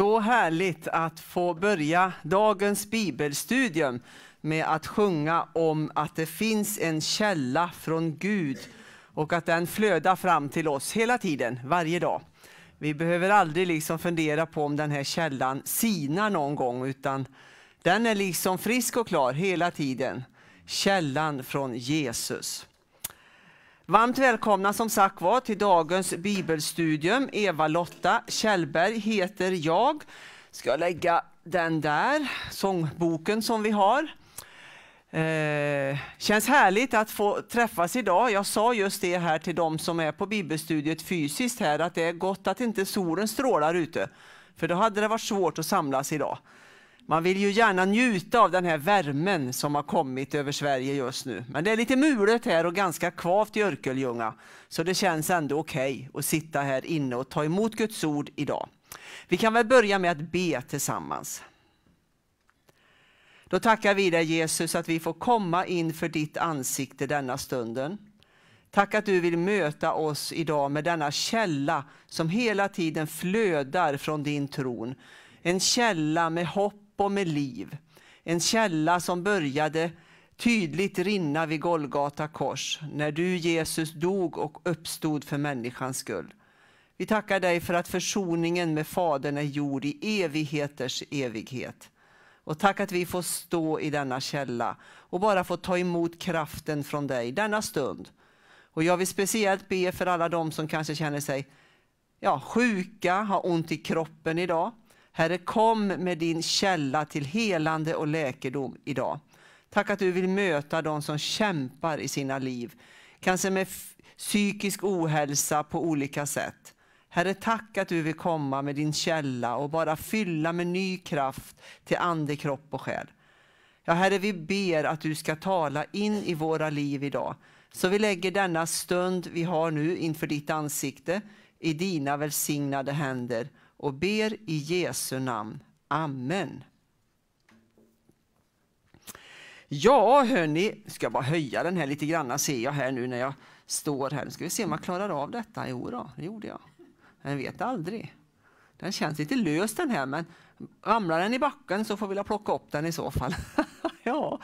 Så härligt att få börja dagens bibelstudium med att sjunga om att det finns en källa från Gud och att den flödar fram till oss hela tiden, varje dag. Vi behöver aldrig liksom fundera på om den här källan sinar någon gång, utan den är liksom frisk och klar hela tiden. Källan från Jesus. Varmt välkomna som sagt var till dagens bibelstudium. Eva-Lotta Kjellberg heter jag. Ska jag lägga den där, sångboken som vi har. Eh, känns härligt att få träffas idag. Jag sa just det här till de som är på bibelstudiet fysiskt här att det är gott att inte solen strålar ute. För då hade det varit svårt att samlas idag. Man vill ju gärna njuta av den här värmen som har kommit över Sverige just nu. Men det är lite mulet här och ganska kvavt i Örkelljunga. Så det känns ändå okej okay att sitta här inne och ta emot Guds ord idag. Vi kan väl börja med att be tillsammans. Då tackar vi dig Jesus att vi får komma inför ditt ansikte denna stunden. Tack att du vill möta oss idag med denna källa som hela tiden flödar från din tron. En källa med hopp och med liv. En källa som började tydligt rinna vid Golgata kors, när du Jesus dog och uppstod för människans skull. Vi tackar dig för att försoningen med Fadern är gjord i evigheters evighet. Och tack att vi får stå i denna källa och bara få ta emot kraften från dig denna stund. Och jag vill speciellt be för alla de som kanske känner sig ja, sjuka, har ont i kroppen idag. Herre, kom med din källa till helande och läkedom idag. Tack att du vill möta de som kämpar i sina liv, kanske med psykisk ohälsa på olika sätt. Herre, tack att du vill komma med din källa och bara fylla med ny kraft till ande, kropp och själ. Ja, Herre, vi ber att du ska tala in i våra liv idag. Så vi lägger denna stund vi har nu inför ditt ansikte i dina välsignade händer och ber i Jesu namn. Amen. Ja, hörni, ska jag bara höja den här lite grann ser jag här nu när jag står här. Nu ska vi se om jag klarar av detta. Jo då, det gjorde jag. Men jag vet aldrig. Den känns lite lös den här, men Ramlar den i backen så får vi plocka upp den i så fall. ja.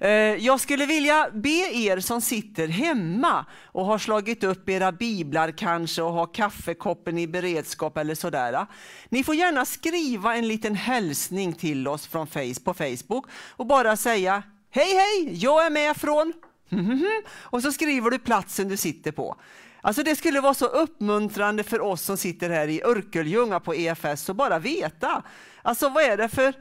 Eh, jag skulle vilja be er som sitter hemma och har slagit upp era biblar kanske och har kaffekoppen i beredskap eller sådär. Ni får gärna skriva en liten hälsning till oss från face, på Facebook och bara säga Hej hej, jag är med från och så skriver du platsen du sitter på. Alltså det skulle vara så uppmuntrande för oss som sitter här i Örkelljunga på EFS att bara veta. Alltså vad är det för,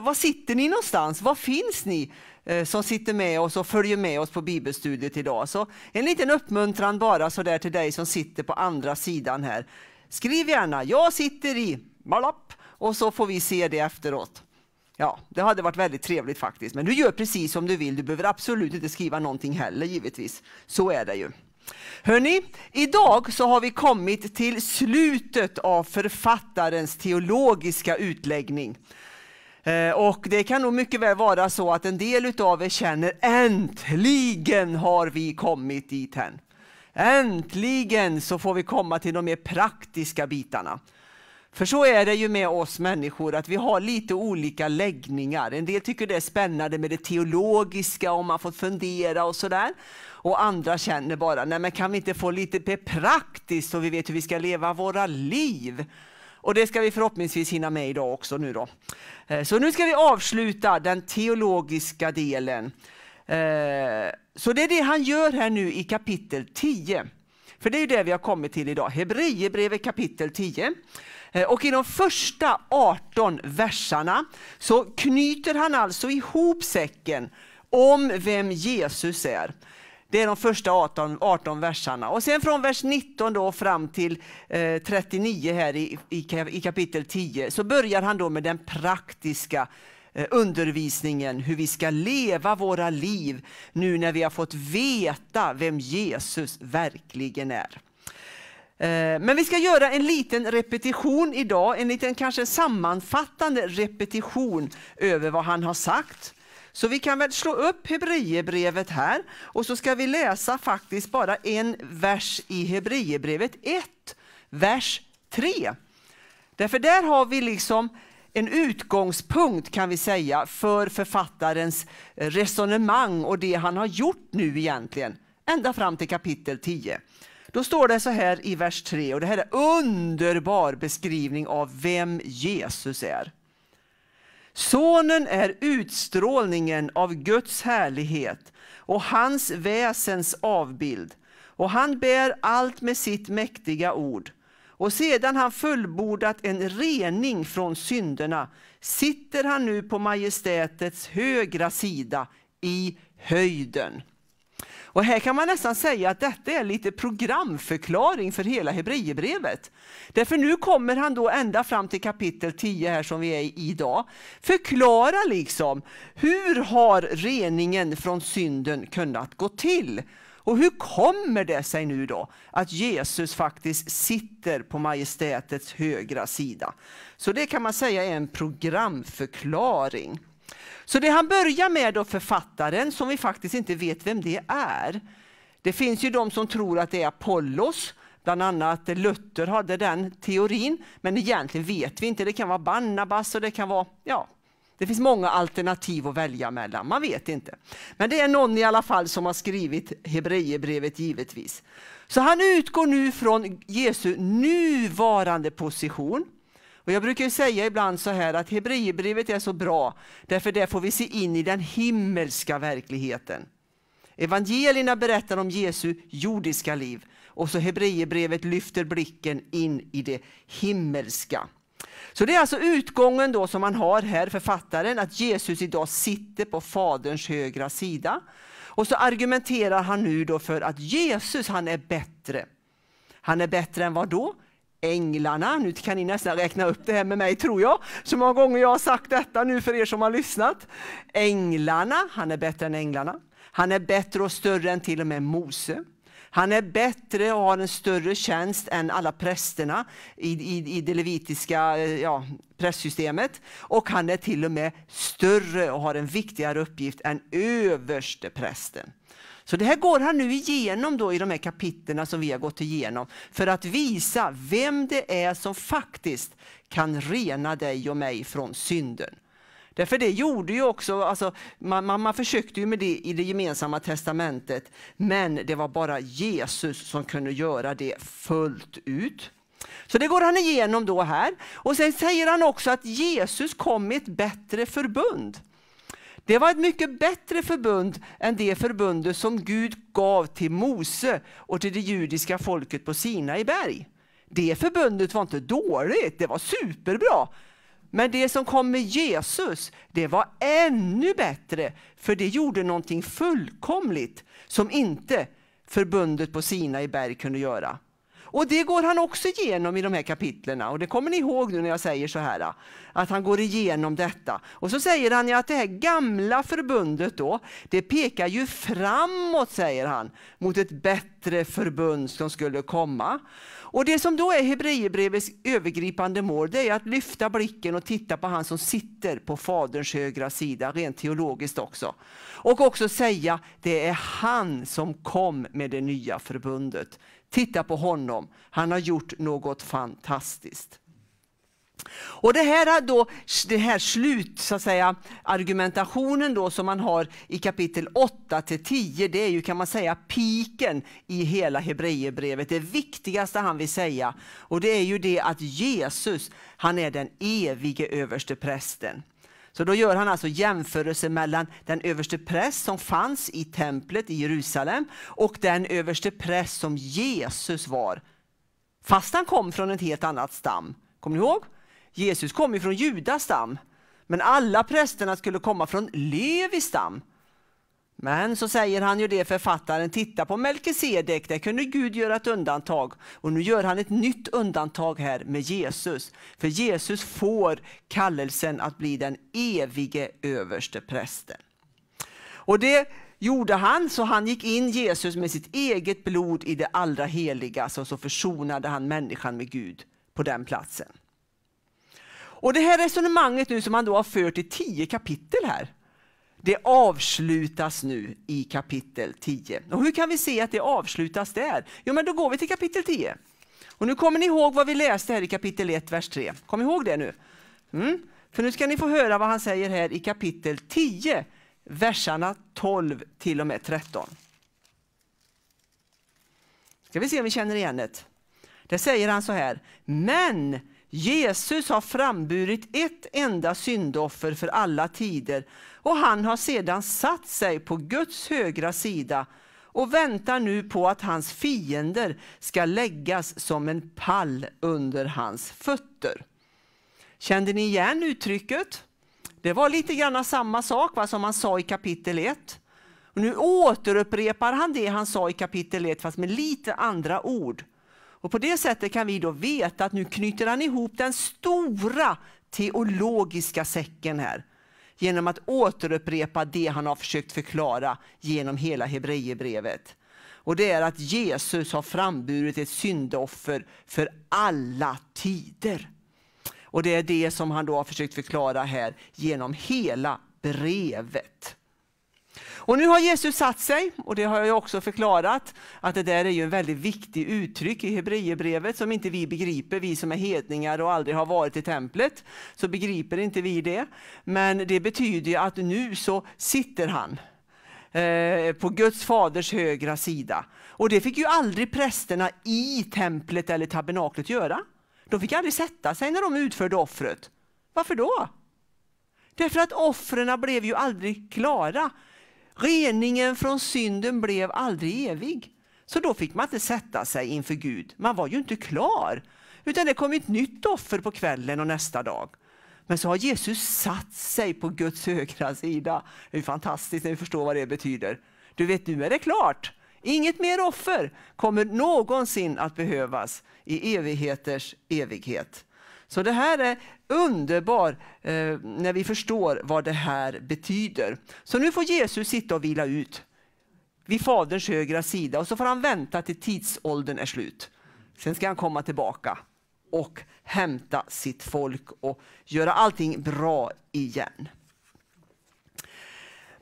var sitter ni någonstans? Var finns ni eh, som sitter med oss och följer med oss på bibelstudiet idag? Så en liten uppmuntran bara så där till dig som sitter på andra sidan här. Skriv gärna, jag sitter i Malapp och så får vi se det efteråt. Ja, det hade varit väldigt trevligt faktiskt. Men du gör precis som du vill. Du behöver absolut inte skriva någonting heller givetvis. Så är det ju. Hörrni, idag så har vi kommit till slutet av författarens teologiska utläggning. Eh, och det kan nog mycket väl vara så att en del av er känner äntligen har vi kommit dit hän. Äntligen så får vi komma till de mer praktiska bitarna. För så är det ju med oss människor, att vi har lite olika läggningar. En del tycker det är spännande med det teologiska och man får fundera och sådär och andra känner bara, nej men kan vi inte få lite praktiskt så vi vet hur vi ska leva våra liv? Och det ska vi förhoppningsvis hinna med idag också nu då. Eh, så nu ska vi avsluta den teologiska delen. Eh, så det är det han gör här nu i kapitel 10. För det är ju det vi har kommit till idag, Hebreerbrevet kapitel 10. Eh, och i de första 18 verserna så knyter han alltså ihop säcken om vem Jesus är. Det är de första 18, 18 versarna. Och sen från vers 19 då fram till eh, 39 här i, i, i, kapitel 10 så börjar han då med den praktiska eh, undervisningen, hur vi ska leva våra liv nu när vi har fått veta vem Jesus verkligen är. Eh, men vi ska göra en liten repetition idag, en liten kanske sammanfattande repetition över vad han har sagt. Så vi kan väl slå upp Hebreerbrevet här och så ska vi läsa faktiskt bara en vers i Hebreerbrevet 1, vers 3. Därför där har vi liksom en utgångspunkt kan vi säga för författarens resonemang och det han har gjort nu egentligen, ända fram till kapitel 10. Då står det så här i vers 3, och det här är en underbar beskrivning av vem Jesus är. Sonen är utstrålningen av Guds härlighet och hans väsens avbild. Och han bär allt med sitt mäktiga ord. Och sedan han fullbordat en rening från synderna sitter han nu på majestätets högra sida i höjden. Och här kan man nästan säga att detta är lite programförklaring för hela Hebreerbrevet. Därför nu kommer han då ända fram till kapitel 10 här som vi är i idag. Förklara liksom, hur har reningen från synden kunnat gå till? Och hur kommer det sig nu då att Jesus faktiskt sitter på majestätets högra sida? Så det kan man säga är en programförklaring. Så det han börjar med då författaren, som vi faktiskt inte vet vem det är. Det finns ju de som tror att det är Apollos, bland annat Luther hade den teorin, men egentligen vet vi inte. Det kan vara Barnabas och det kan vara, ja, det finns många alternativ att välja mellan, man vet inte. Men det är någon i alla fall som har skrivit Hebreerbrevet givetvis. Så han utgår nu från Jesu nuvarande position. Och jag brukar säga ibland så här att Hebreerbrevet är så bra därför där får vi se in i den himmelska verkligheten. Evangelierna berättar om Jesu jordiska liv och så Hebreerbrevet lyfter blicken in i det himmelska. Så det är alltså utgången då som man har här, författaren, att Jesus idag sitter på Faderns högra sida. Och så argumenterar han nu då för att Jesus han är bättre. Han är bättre än vad då? änglarna. Nu kan ni nästan räkna upp det här med mig tror jag. Så många gånger jag har sagt detta nu för er som har lyssnat. Änglarna, han är bättre än änglarna. Han är bättre och större än till och med Mose. Han är bättre och har en större tjänst än alla prästerna i, i, i det levitiska eh, ja, prästsystemet. Och han är till och med större och har en viktigare uppgift än översteprästen. Så det här går han nu igenom då i de här kapitlerna som vi har gått igenom för att visa vem det är som faktiskt kan rena dig och mig från synden. Därför det gjorde ju också, alltså, man, man, man, försökte ju med det i det gemensamma testamentet, men det var bara Jesus som kunde göra det fullt ut. Så det går han igenom då här. Och sen säger han också att Jesus kom med ett bättre förbund. Det var ett mycket bättre förbund än det förbundet som Gud gav till Mose och till det judiska folket på Sinai berg. Det förbundet var inte dåligt, det var superbra. Men det som kom med Jesus, det var ännu bättre, för det gjorde någonting fullkomligt som inte förbundet på Sinai berg kunde göra. Och det går han också igenom i de här kapitlerna. Och det kommer ni ihåg nu när jag säger så här, att han går igenom detta. Och så säger han att det här gamla förbundet då, det pekar ju framåt, säger han, mot ett bättre förbund som skulle komma. Och det som då är Hebreerbrevets övergripande mål, det är att lyfta blicken och titta på han som sitter på Faderns högra sida, rent teologiskt också. Och också säga, det är han som kom med det nya förbundet. Titta på honom, han har gjort något fantastiskt. Och det här, då, det här slut, så att säga, argumentationen då som man har i kapitel 8 till 10, det är ju kan man säga piken i hela Hebreerbrevet. Det viktigaste han vill säga, och det är ju det att Jesus, han är den evige överste prästen. Så då gör han alltså jämförelse mellan den överste präst som fanns i templet i Jerusalem och den överste präst som Jesus var. Fast han kom från ett helt annat stam. Kommer ni ihåg? Jesus kom ju från Judas stam. Men alla prästerna skulle komma från Levis stam. Men så säger han ju det författaren, titta på Melkisedek, där kunde Gud göra ett undantag. Och nu gör han ett nytt undantag här med Jesus. För Jesus får kallelsen att bli den evige överste prästen. Och det gjorde han, så han gick in Jesus med sitt eget blod i det allra heligaste och så försonade han människan med Gud på den platsen. Och det här resonemanget nu som han då har fört i tio kapitel här, det avslutas nu i kapitel 10. Och hur kan vi se att det avslutas där? Jo, men då går vi till kapitel 10. Och nu kommer ni ihåg vad vi läste här i kapitel 1, vers 3. Kom ihåg det nu. Mm. För nu ska ni få höra vad han säger här i kapitel 10, verserna 12 till och med 13. Ska vi se om vi känner igen det. Där säger han så här. Men Jesus har framburit ett enda syndoffer för alla tider och han har sedan satt sig på Guds högra sida och väntar nu på att hans fiender ska läggas som en pall under hans fötter. Kände ni igen uttrycket? Det var lite grann samma sak va, som han sa i kapitel 1. Och nu återupprepar han det han sa i kapitel 1 fast med lite andra ord. Och på det sättet kan vi då veta att nu knyter han ihop den stora teologiska säcken här genom att återupprepa det han har försökt förklara genom hela Hebreerbrevet. Och det är att Jesus har framburit ett syndoffer för alla tider. Och det är det som han då har försökt förklara här genom hela brevet. Och nu har Jesus satt sig, och det har jag också förklarat, att det där är ju en väldigt viktig uttryck i Hebreerbrevet som inte vi begriper, vi som är hedningar och aldrig har varit i templet, så begriper inte vi det. Men det betyder att nu så sitter han eh, på Guds faders högra sida. Och det fick ju aldrig prästerna i templet eller tabernaklet göra. De fick aldrig sätta sig när de utförde offret. Varför då? Därför att offren blev ju aldrig klara. Reningen från synden blev aldrig evig. Så då fick man inte sätta sig inför Gud. Man var ju inte klar. Utan det kom ett nytt offer på kvällen och nästa dag. Men så har Jesus satt sig på Guds högra sida. Det är fantastiskt när vi förstår vad det betyder. Du vet, nu är det klart. Inget mer offer kommer någonsin att behövas i evigheters evighet. Så det här är underbart eh, när vi förstår vad det här betyder. Så nu får Jesus sitta och vila ut vid Faderns högra sida och så får han vänta till tidsåldern är slut. Sen ska han komma tillbaka och hämta sitt folk och göra allting bra igen.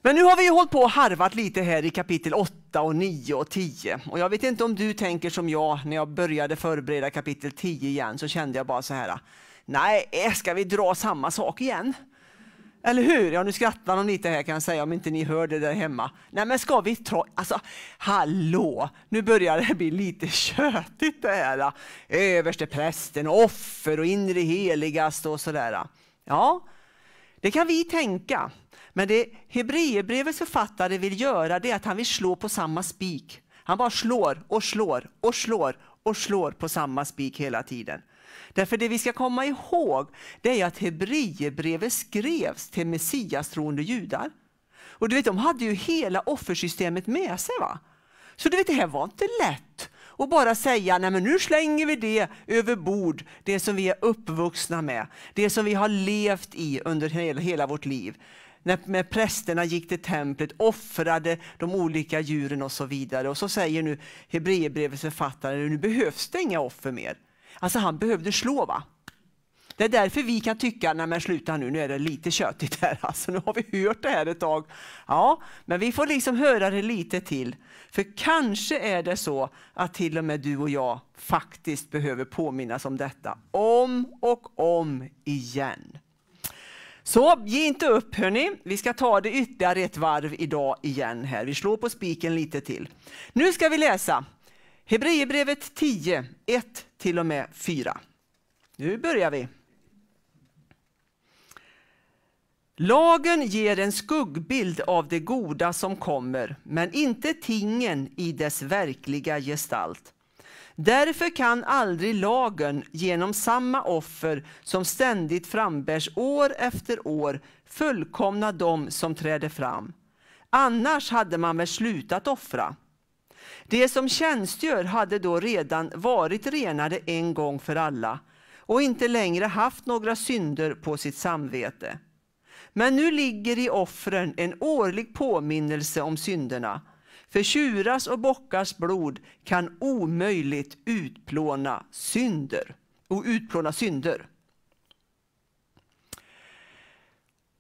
Men nu har vi ju hållit på och harvat lite här i kapitel 8 och 9 och 10. Och jag vet inte om du tänker som jag, när jag började förbereda kapitel 10 igen så kände jag bara så här. Nej, eh, ska vi dra samma sak igen? Eller hur? Ja, nu skrattar de lite här kan jag säga om inte ni hör det där hemma. Nej, men ska vi ta... Alltså, hallå! Nu börjar det bli lite tjötigt det här. Eh. Översteprästen, offer och inre heligast och sådär. Ja, det kan vi tänka. Men det Hebreerbrevets författare vill göra det är att han vill slå på samma spik. Han bara slår och slår och slår och slår på samma spik hela tiden. Därför det vi ska komma ihåg det är att Hebreerbrevet skrevs till Messias-troende judar. Och du vet, de hade ju hela offersystemet med sig. va? Så du vet, det här var inte lätt att bara säga nej men nu slänger vi det över bord, det som vi är uppvuxna med, det som vi har levt i under hela, hela vårt liv när, prästerna gick till templet, offrade de olika djuren och så vidare. Och så säger nu Hebreerbrevets författare, nu behövs det inga offer mer. Alltså han behövde slå va? Det är därför vi kan tycka, nej men sluta nu, nu är det lite köttigt här, alltså, nu har vi hört det här ett tag. Ja, men vi får liksom höra det lite till. För kanske är det så att till och med du och jag faktiskt behöver påminnas om detta om och om igen. Så ge inte upp hörni. Vi ska ta det ytterligare ett varv idag igen här. Vi slår på spiken lite till. Nu ska vi läsa Hebreerbrevet 10, 1 till och med 4. Nu börjar vi. Lagen ger en skuggbild av det goda som kommer, men inte tingen i dess verkliga gestalt. Därför kan aldrig lagen genom samma offer som ständigt frambärs år efter år fullkomna dem som träder fram. Annars hade man väl slutat offra. Det som tjänstgör hade då redan varit renade en gång för alla och inte längre haft några synder på sitt samvete. Men nu ligger i offren en årlig påminnelse om synderna för tjuras och bockars blod kan omöjligt utplåna synder. Och utplåna synder.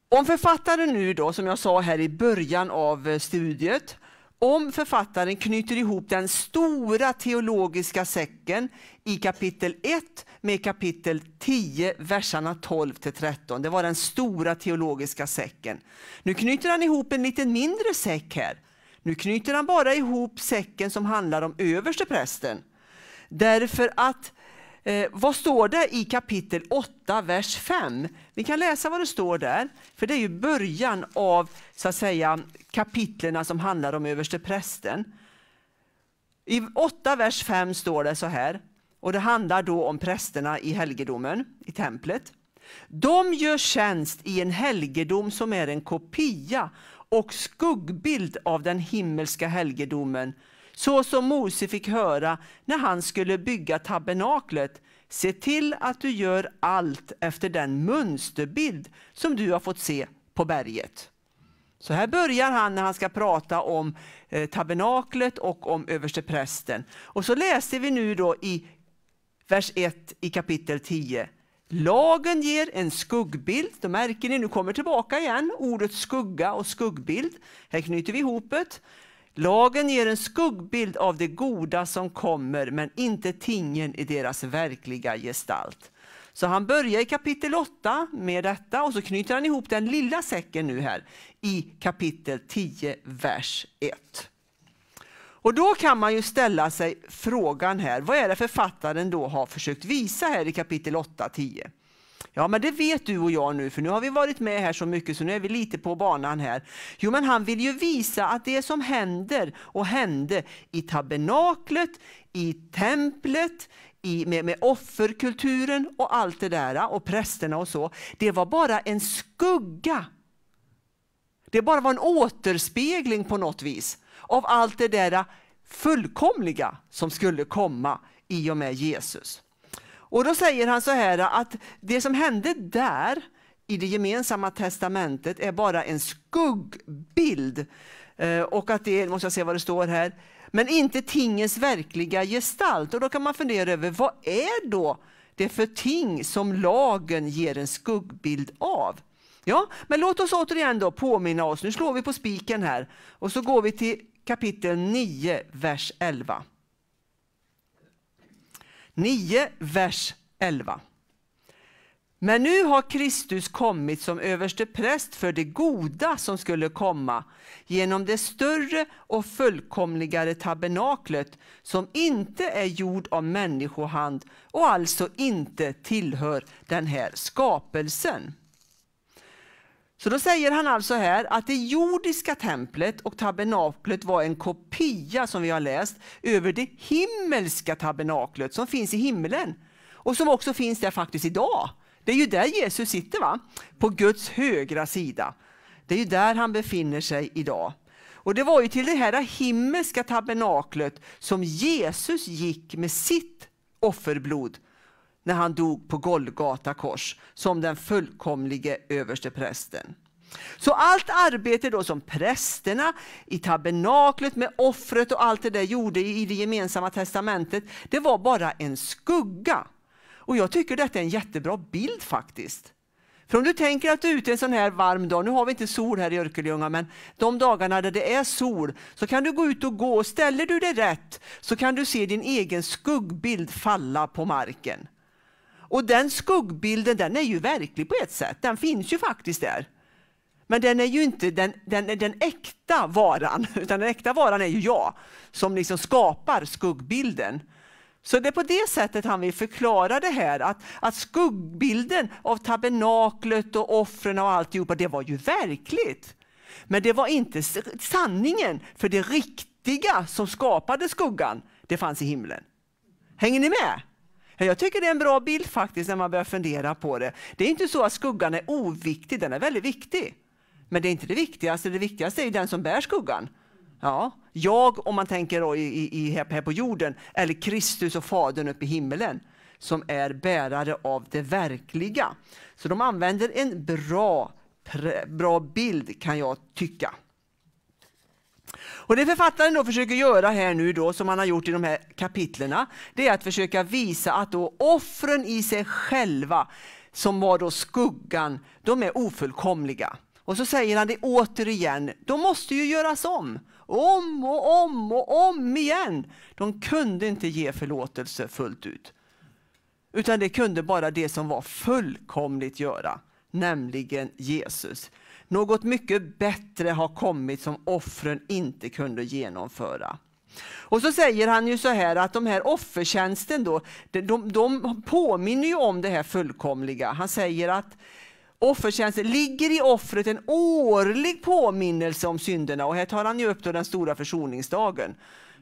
Om författaren nu då, som jag sa här i början av eh, studiet, om författaren knyter ihop den stora teologiska säcken i kapitel 1 med kapitel 10, verserna 12 till 13. Det var den stora teologiska säcken. Nu knyter han ihop en lite mindre säck här nu knyter han bara ihop säcken som handlar om översteprästen. Därför att, eh, vad står det i kapitel 8, vers 5? Vi kan läsa vad det står där, för det är ju början av så att säga, kapitlerna som handlar om översteprästen. I 8, vers 5 står det så här, och det handlar då om prästerna i helgedomen, i templet. De gör tjänst i en helgedom som är en kopia och skuggbild av den himmelska helgedomen, så som Mose fick höra när han skulle bygga tabernaklet. Se till att du gör allt efter den mönsterbild som du har fått se på berget. Så här börjar han när han ska prata om eh, tabernaklet och om översteprästen. Och så läser vi nu då i vers 1 i kapitel 10. Lagen ger en skuggbild. Då märker ni, nu kommer tillbaka igen ordet skugga och skuggbild. Här knyter vi ihop det. Lagen ger en skuggbild av det goda som kommer, men inte tingen i deras verkliga gestalt. Så han börjar i kapitel 8 med detta och så knyter han ihop den lilla säcken nu här i kapitel 10, vers 1. Och då kan man ju ställa sig frågan här, vad är det författaren då har försökt visa här i kapitel 8-10? Ja, men det vet du och jag nu, för nu har vi varit med här så mycket så nu är vi lite på banan här. Jo, men han vill ju visa att det som händer och hände i tabernaklet, i templet, i, med, med offerkulturen och allt det där och prästerna och så, det var bara en skugga. Det bara var en återspegling på något vis av allt det där fullkomliga som skulle komma i och med Jesus. Och då säger han så här att det som hände där i det gemensamma testamentet är bara en skuggbild. Eh, och att det, måste jag se vad det står här, men inte tingens verkliga gestalt. Och då kan man fundera över vad är då det för ting som lagen ger en skuggbild av? Ja, men låt oss återigen då påminna oss, nu slår vi på spiken här och så går vi till kapitel 9, vers 11. 9, vers 11. Men nu har Kristus kommit som överstepräst för det goda som skulle komma genom det större och fullkomligare tabernaklet som inte är gjord av människohand och alltså inte tillhör den här skapelsen. Så då säger han alltså här att det jordiska templet och tabernaklet var en kopia som vi har läst över det himmelska tabernaklet som finns i himlen. och som också finns där faktiskt idag. Det är ju där Jesus sitter, va? på Guds högra sida. Det är ju där han befinner sig idag. Och det var ju till det här himmelska tabernaklet som Jesus gick med sitt offerblod när han dog på Golgata kors som den fullkomlige översteprästen. Så allt arbete då som prästerna i tabernaklet med offret och allt det där gjorde i det gemensamma testamentet, det var bara en skugga. Och jag tycker detta är en jättebra bild faktiskt. För om du tänker att du är ute en sån här varm dag, nu har vi inte sol här i Örkelljunga, men de dagarna där det är sol så kan du gå ut och gå. Ställer du dig rätt så kan du se din egen skuggbild falla på marken. Och den skuggbilden den är ju verklig på ett sätt. Den finns ju faktiskt där. Men den är ju inte den, den, den äkta varan, utan den äkta varan är ju jag som liksom skapar skuggbilden. Så det är på det sättet han vill förklara det här, att, att skuggbilden av tabernaklet och offren och alltihopa, det var ju verkligt. Men det var inte sanningen, för det riktiga som skapade skuggan, det fanns i himlen. Hänger ni med? Jag tycker det är en bra bild faktiskt när man börjar fundera på det. Det är inte så att skuggan är oviktig, den är väldigt viktig. Men det är inte det viktigaste, det viktigaste är den som bär skuggan. Ja, jag, om man tänker då, i, i, här, på jorden, eller Kristus och Fadern uppe i himlen, som är bärare av det verkliga. Så de använder en bra, bra bild kan jag tycka. Och det författaren då försöker göra här nu då, som han har gjort i de här kapitlerna, det är att försöka visa att då offren i sig själva, som var då skuggan, de är ofullkomliga. Och så säger han det återigen, de måste ju göras om. Om och om och om igen. De kunde inte ge förlåtelse fullt ut. Utan det kunde bara det som var fullkomligt göra, nämligen Jesus. Något mycket bättre har kommit som offren inte kunde genomföra. Och så säger han ju så här att de här offertjänsten då, de, de påminner ju om det här fullkomliga. Han säger att offertjänsten ligger i offret en årlig påminnelse om synderna och här tar han ju upp då den stora försoningsdagen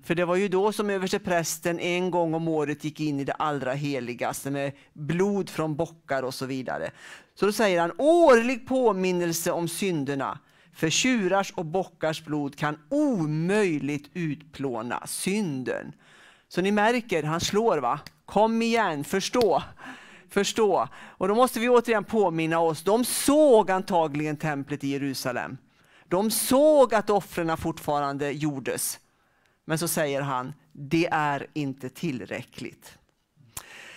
för det var ju då som översteprästen en gång om året gick in i det allra heligaste med blod från bockar och så vidare. Så då säger han, årlig påminnelse om synderna. För tjurars och bockars blod kan omöjligt utplåna synden. Så ni märker, han slår va? Kom igen, förstå! Förstå! Och då måste vi återigen påminna oss, de såg antagligen templet i Jerusalem. De såg att offren fortfarande gjordes. Men så säger han, det är inte tillräckligt.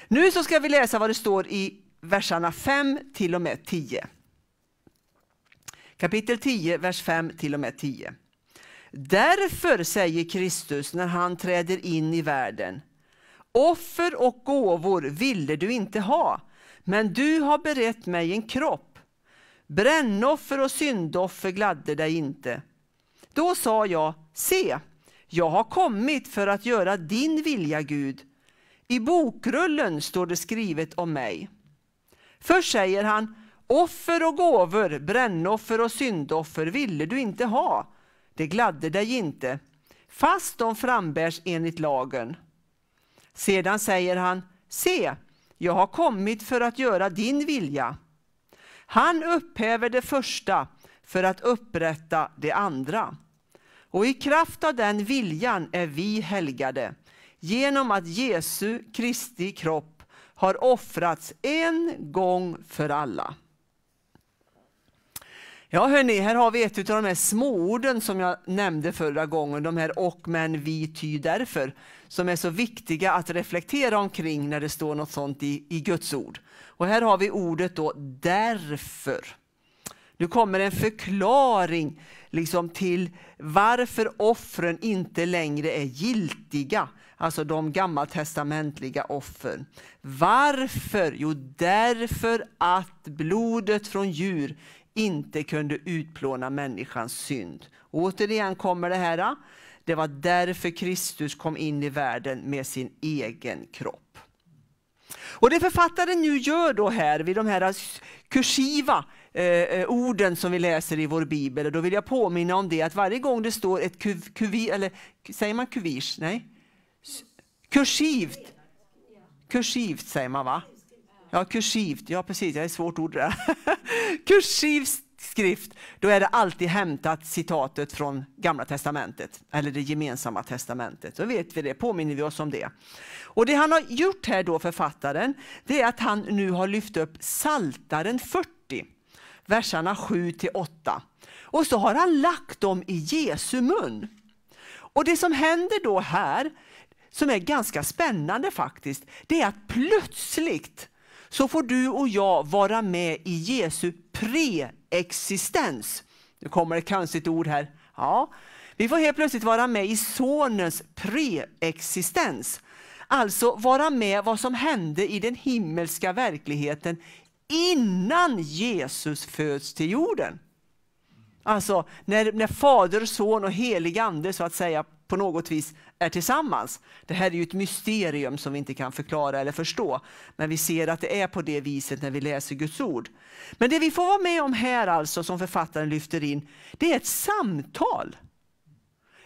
Nu så ska vi läsa vad det står i verserna 5 till och med 10. Kapitel 10, vers 5 till och med 10. Därför säger Kristus när han träder in i världen, offer och gåvor ville du inte ha, men du har berett mig en kropp. Brännoffer och syndoffer gladde dig inte. Då sa jag, se, jag har kommit för att göra din vilja, Gud. I bokrullen står det skrivet om mig. Först säger han, offer och gåvor, brännoffer och syndoffer ville du inte ha. Det gladde dig inte, fast de frambärs enligt lagen. Sedan säger han, se, jag har kommit för att göra din vilja. Han upphäver det första för att upprätta det andra. Och i kraft av den viljan är vi helgade genom att Jesu Kristi kropp har offrats en gång för alla. Ja, hörni, här har vi ett av de här småorden som jag nämnde förra gången, de här och, men, vi, ty, därför, som är så viktiga att reflektera omkring när det står något sånt i, i Guds ord. Och här har vi ordet då därför. Nu kommer en förklaring liksom till varför offren inte längre är giltiga. Alltså de gammaltestamentliga offren. Varför? Jo, därför att blodet från djur inte kunde utplåna människans synd. återigen kommer det här. Det var därför Kristus kom in i världen med sin egen kropp. Och Det författaren nu gör då här vid de här kursiva Eh, eh, orden som vi läser i vår bibel. Och då vill jag påminna om det att varje gång det står ett kuv, kuvi, eller säger man kuvish? Nej. Kursivt. Kursivt säger man va? Ja, kursivt. Ja, precis. Det är ett svårt ord det där. kursivt skrift, då är det alltid hämtat citatet från Gamla testamentet, eller det gemensamma testamentet. Då vet vi det, påminner vi oss om det. Och det han har gjort här då, författaren, det är att han nu har lyft upp Saltaren 40 verserna 7 till 8. Och så har han lagt dem i Jesu mun. Och det som händer då här, som är ganska spännande faktiskt, det är att plötsligt så får du och jag vara med i Jesu preexistens. Nu kommer det kanske ett ord här. Ja, vi får helt plötsligt vara med i Sonens preexistens. Alltså vara med vad som hände i den himmelska verkligheten innan Jesus föds till jorden. Alltså när, när Fader, Son och helig Ande så att säga på något vis är tillsammans. Det här är ju ett mysterium som vi inte kan förklara eller förstå. Men vi ser att det är på det viset när vi läser Guds ord. Men det vi får vara med om här alltså som författaren lyfter in, det är ett samtal.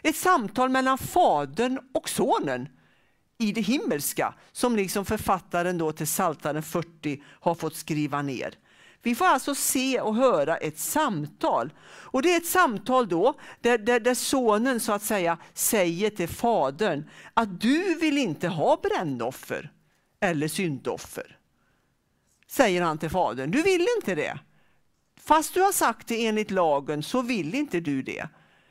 Ett samtal mellan Fadern och Sonen i det himmelska som liksom författaren då till Saltaren 40 har fått skriva ner. Vi får alltså se och höra ett samtal. Och Det är ett samtal då där, där, där sonen så att säga säger till fadern att du vill inte ha brännoffer eller syndoffer. Säger han till fadern. Du vill inte det. Fast du har sagt det enligt lagen så vill inte du det.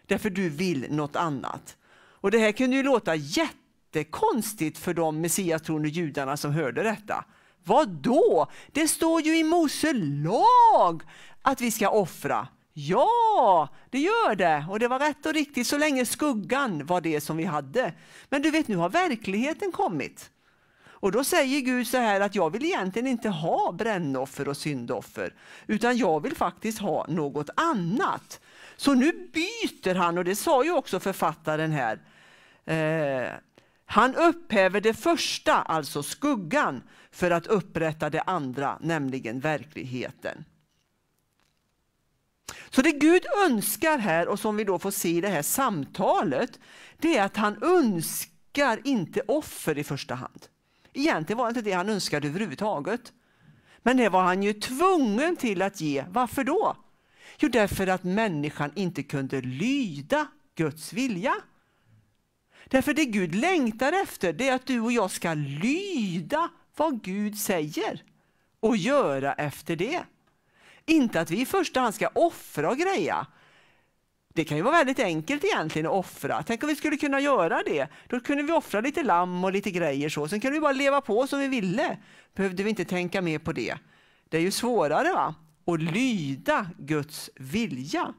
Därför du vill något annat. Och Det här kunde ju låta jätte jättekonstigt för de messiastroende judarna som hörde detta. Vad då? Det står ju i Mose lag att vi ska offra. Ja, det gör det och det var rätt och riktigt så länge skuggan var det som vi hade. Men du vet, nu har verkligheten kommit. Och då säger Gud så här att jag vill egentligen inte ha brännoffer och syndoffer, utan jag vill faktiskt ha något annat. Så nu byter han, och det sa ju också författaren här, eh, han upphäver det första, alltså skuggan, för att upprätta det andra, nämligen verkligheten. Så det Gud önskar här och som vi då får se i det här samtalet, det är att han önskar inte offer i första hand. Egentligen var det inte det han önskade överhuvudtaget. Men det var han ju tvungen till att ge. Varför då? Jo, därför att människan inte kunde lyda Guds vilja. Därför det Gud längtar efter det är att du och jag ska lyda vad Gud säger och göra efter det. Inte att vi i första hand ska offra och greja. Det kan ju vara väldigt enkelt egentligen att offra. Tänk om vi skulle kunna göra det. Då kunde vi offra lite lamm och lite grejer så. Sen kunde vi bara leva på som vi ville. Behövde vi inte tänka mer på det. Det är ju svårare va? att lyda Guds vilja.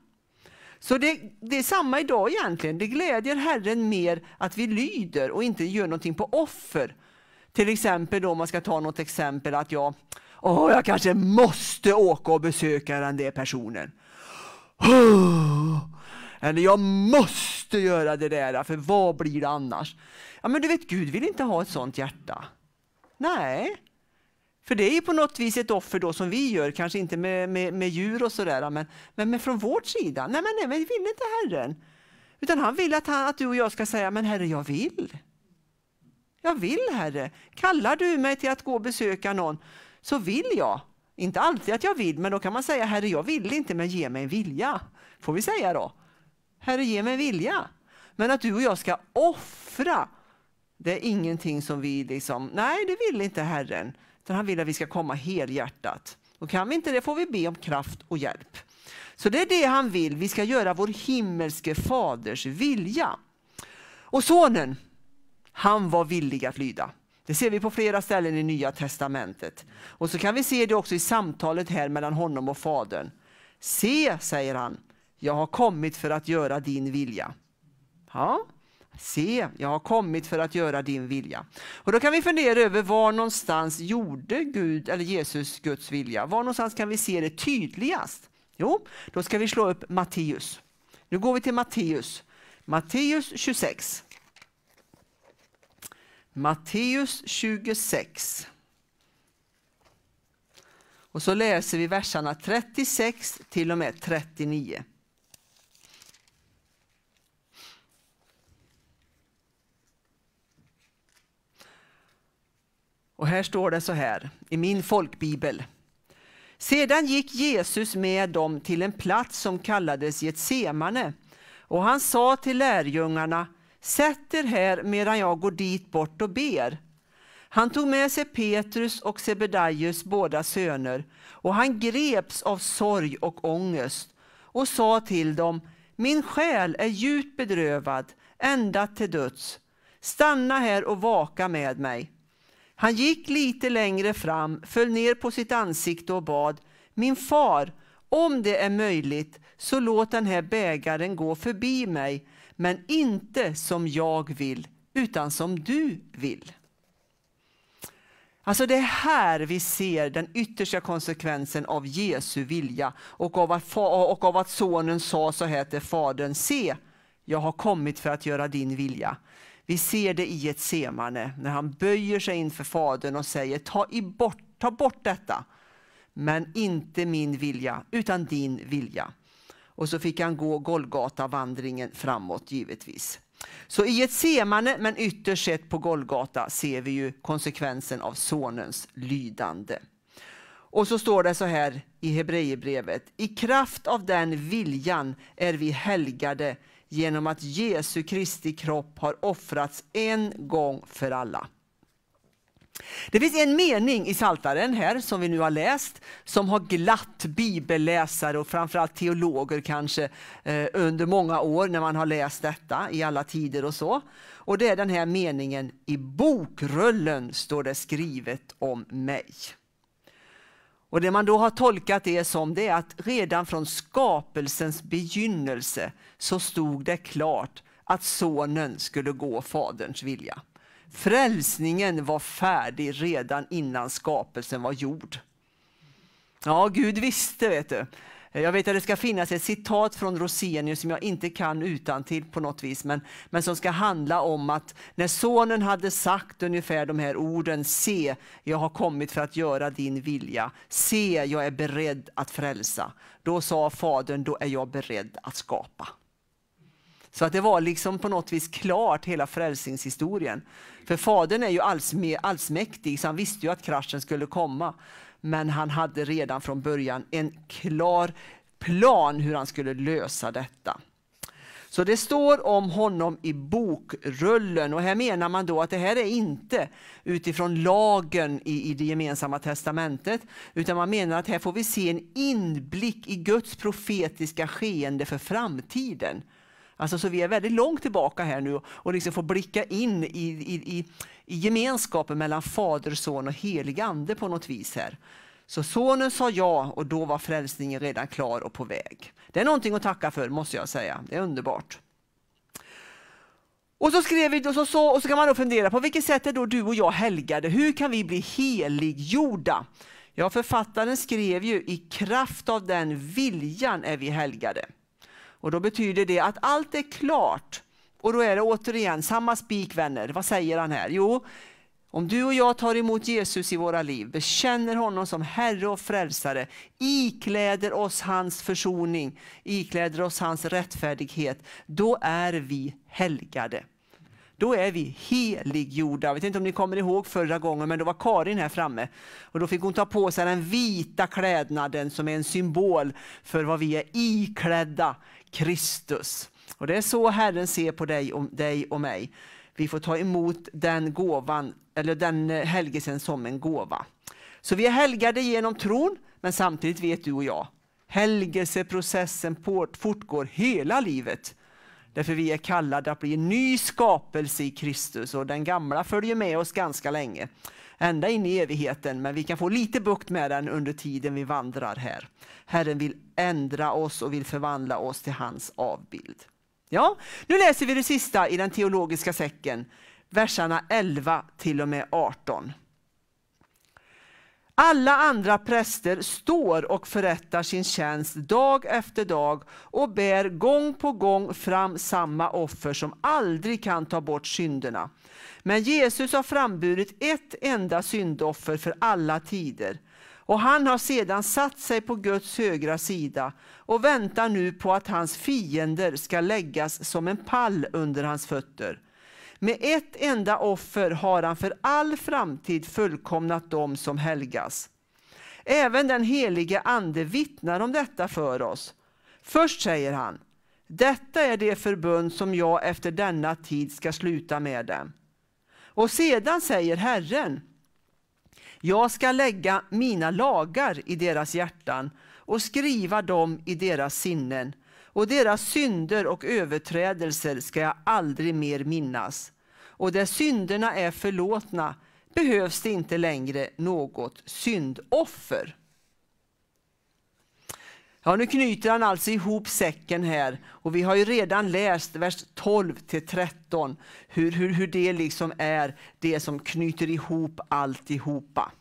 Så det, det, är samma idag egentligen. Det glädjer Herren mer att vi lyder och inte gör någonting på offer. Till exempel då, om man ska ta något exempel, att jag, åh, jag kanske måste åka och besöka den där personen. Oh, eller jag måste göra det där, för vad blir det annars? Ja, men du vet, Gud vill inte ha ett sånt hjärta. Nej, för det är ju på något vis ett offer då som vi gör, kanske inte med, med, med djur och sådär, men, men, men, från vårt sida. Nej, men, nej, men vill inte Herren. Utan han vill att, han, att du och jag ska säga, men Herre, jag vill. Jag vill, Herre. Kallar du mig till att gå och besöka någon så vill jag. Inte alltid att jag vill, men då kan man säga, Herre, jag vill inte, men ge mig en vilja. Får vi säga då? Herre, ge mig en vilja. Men att du och jag ska offra, det är ingenting som vi liksom, nej, det vill inte Herren. För han vill att vi ska komma helhjärtat. Och kan vi inte det får vi be om kraft och hjälp. Så det är det han vill. Vi ska göra vår himmelske faders vilja. Och sonen, han var villig att lyda. Det ser vi på flera ställen i Nya testamentet. Och så kan vi se det också i samtalet här mellan honom och fadern. Se, säger han, jag har kommit för att göra din vilja. Ja, Se, jag har kommit för att göra din vilja. Och Då kan vi fundera över var någonstans gjorde Gud eller Jesus Guds vilja? Var någonstans kan vi se det tydligast? Jo, då ska vi slå upp Matteus. Nu går vi till Matteus. Matteus 26. Matteus 26. Och så läser vi verserna 36 till och med 39. Och här står det så här i min folkbibel. Sedan gick Jesus med dem till en plats som kallades Getsemane och han sa till lärjungarna, sätt er här medan jag går dit bort och ber. Han tog med sig Petrus och Sebedaios båda söner och han greps av sorg och ångest och sa till dem, min själ är djupt bedrövad ända till döds. Stanna här och vaka med mig. Han gick lite längre fram, föll ner på sitt ansikte och bad. Min far, om det är möjligt, så låt den här bägaren gå förbi mig, men inte som jag vill, utan som du vill. Alltså det är här vi ser den yttersta konsekvensen av Jesu vilja och av, att, och av att sonen sa så här till fadern, se, jag har kommit för att göra din vilja. Vi ser det i ett semane när han böjer sig inför Fadern och säger ta, i bort, ta bort detta, men inte min vilja utan din vilja. Och så fick han gå Golgata-vandringen framåt givetvis. Så i ett semane men ytterst sett på Golgata ser vi ju konsekvensen av sonens lydande. Och så står det så här i Hebreerbrevet. I kraft av den viljan är vi helgade genom att Jesu Kristi kropp har offrats en gång för alla. Det finns en mening i Saltaren här som vi nu har läst som har glatt bibelläsare och framförallt teologer kanske eh, under många år när man har läst detta i alla tider och så. Och det är den här meningen, i bokrullen står det skrivet om mig. Och det man då har tolkat det som det är att redan från skapelsens begynnelse så stod det klart att sonen skulle gå faderns vilja. Frälsningen var färdig redan innan skapelsen var gjord. Ja, Gud visste, vet du jag vet att det ska finnas ett citat från Rosenius som jag inte kan utan till på något vis, men, men som ska handla om att när sonen hade sagt ungefär de här orden, se, jag har kommit för att göra din vilja, se, jag är beredd att frälsa. Då sa fadern, då är jag beredd att skapa. Så att det var liksom på något vis klart hela frälsningshistorien. För fadern är ju allsmäktig, så han visste ju att kraschen skulle komma. Men han hade redan från början en klar plan hur han skulle lösa detta. Så det står om honom i bokrullen och här menar man då att det här är inte utifrån lagen i, i det gemensamma testamentet, utan man menar att här får vi se en inblick i Guds profetiska skeende för framtiden. Alltså så vi är väldigt långt tillbaka här nu och liksom får blicka in i, i, i i gemenskapen mellan Fader, Son och helig Ande på något vis här. Så sonen sa ja och då var frälsningen redan klar och på väg. Det är någonting att tacka för måste jag säga. Det är underbart. Och så skrev vi och så, så, och så kan man då fundera på vilket sätt är då du och jag helgade? Hur kan vi bli heliggjorda? Ja, författaren skrev ju i kraft av den viljan är vi helgade. Och då betyder det att allt är klart och då är det återigen samma spik vänner. Vad säger han här? Jo, om du och jag tar emot Jesus i våra liv, bekänner honom som Herre och Frälsare, ikläder oss hans försoning, ikläder oss hans rättfärdighet, då är vi helgade. Då är vi heliggjorda. Jag vet inte om ni kommer ihåg förra gången, men då var Karin här framme. Och Då fick hon ta på sig den vita klädnaden som är en symbol för vad vi är iklädda Kristus. Och det är så Herren ser på dig och, dig och mig. Vi får ta emot den gåvan, eller den eh, helgelsen som en gåva. Så vi är helgade genom tron, men samtidigt vet du och jag, helgelseprocessen fortgår hela livet. Därför vi är kallade att bli en ny skapelse i Kristus och den gamla följer med oss ganska länge. Ända in i evigheten, men vi kan få lite bukt med den under tiden vi vandrar här. Herren vill ändra oss och vill förvandla oss till hans avbild. Ja, nu läser vi det sista i den teologiska säcken, verserna 11 till och med 18. Alla andra präster står och förrättar sin tjänst dag efter dag och bär gång på gång fram samma offer som aldrig kan ta bort synderna. Men Jesus har framburit ett enda syndoffer för alla tider och han har sedan satt sig på Guds högra sida och väntar nu på att hans fiender ska läggas som en pall under hans fötter. Med ett enda offer har han för all framtid fullkomnat dem som helgas. Även den helige Ande vittnar om detta för oss. Först säger han, detta är det förbund som jag efter denna tid ska sluta med dem. Och sedan säger Herren, jag ska lägga mina lagar i deras hjärtan och skriva dem i deras sinnen och deras synder och överträdelser ska jag aldrig mer minnas. Och där synderna är förlåtna behövs det inte längre något syndoffer. Ja, nu knyter han alltså ihop säcken här och vi har ju redan läst vers 12 till 13 hur, hur, hur det liksom är det som knyter ihop alltihopa.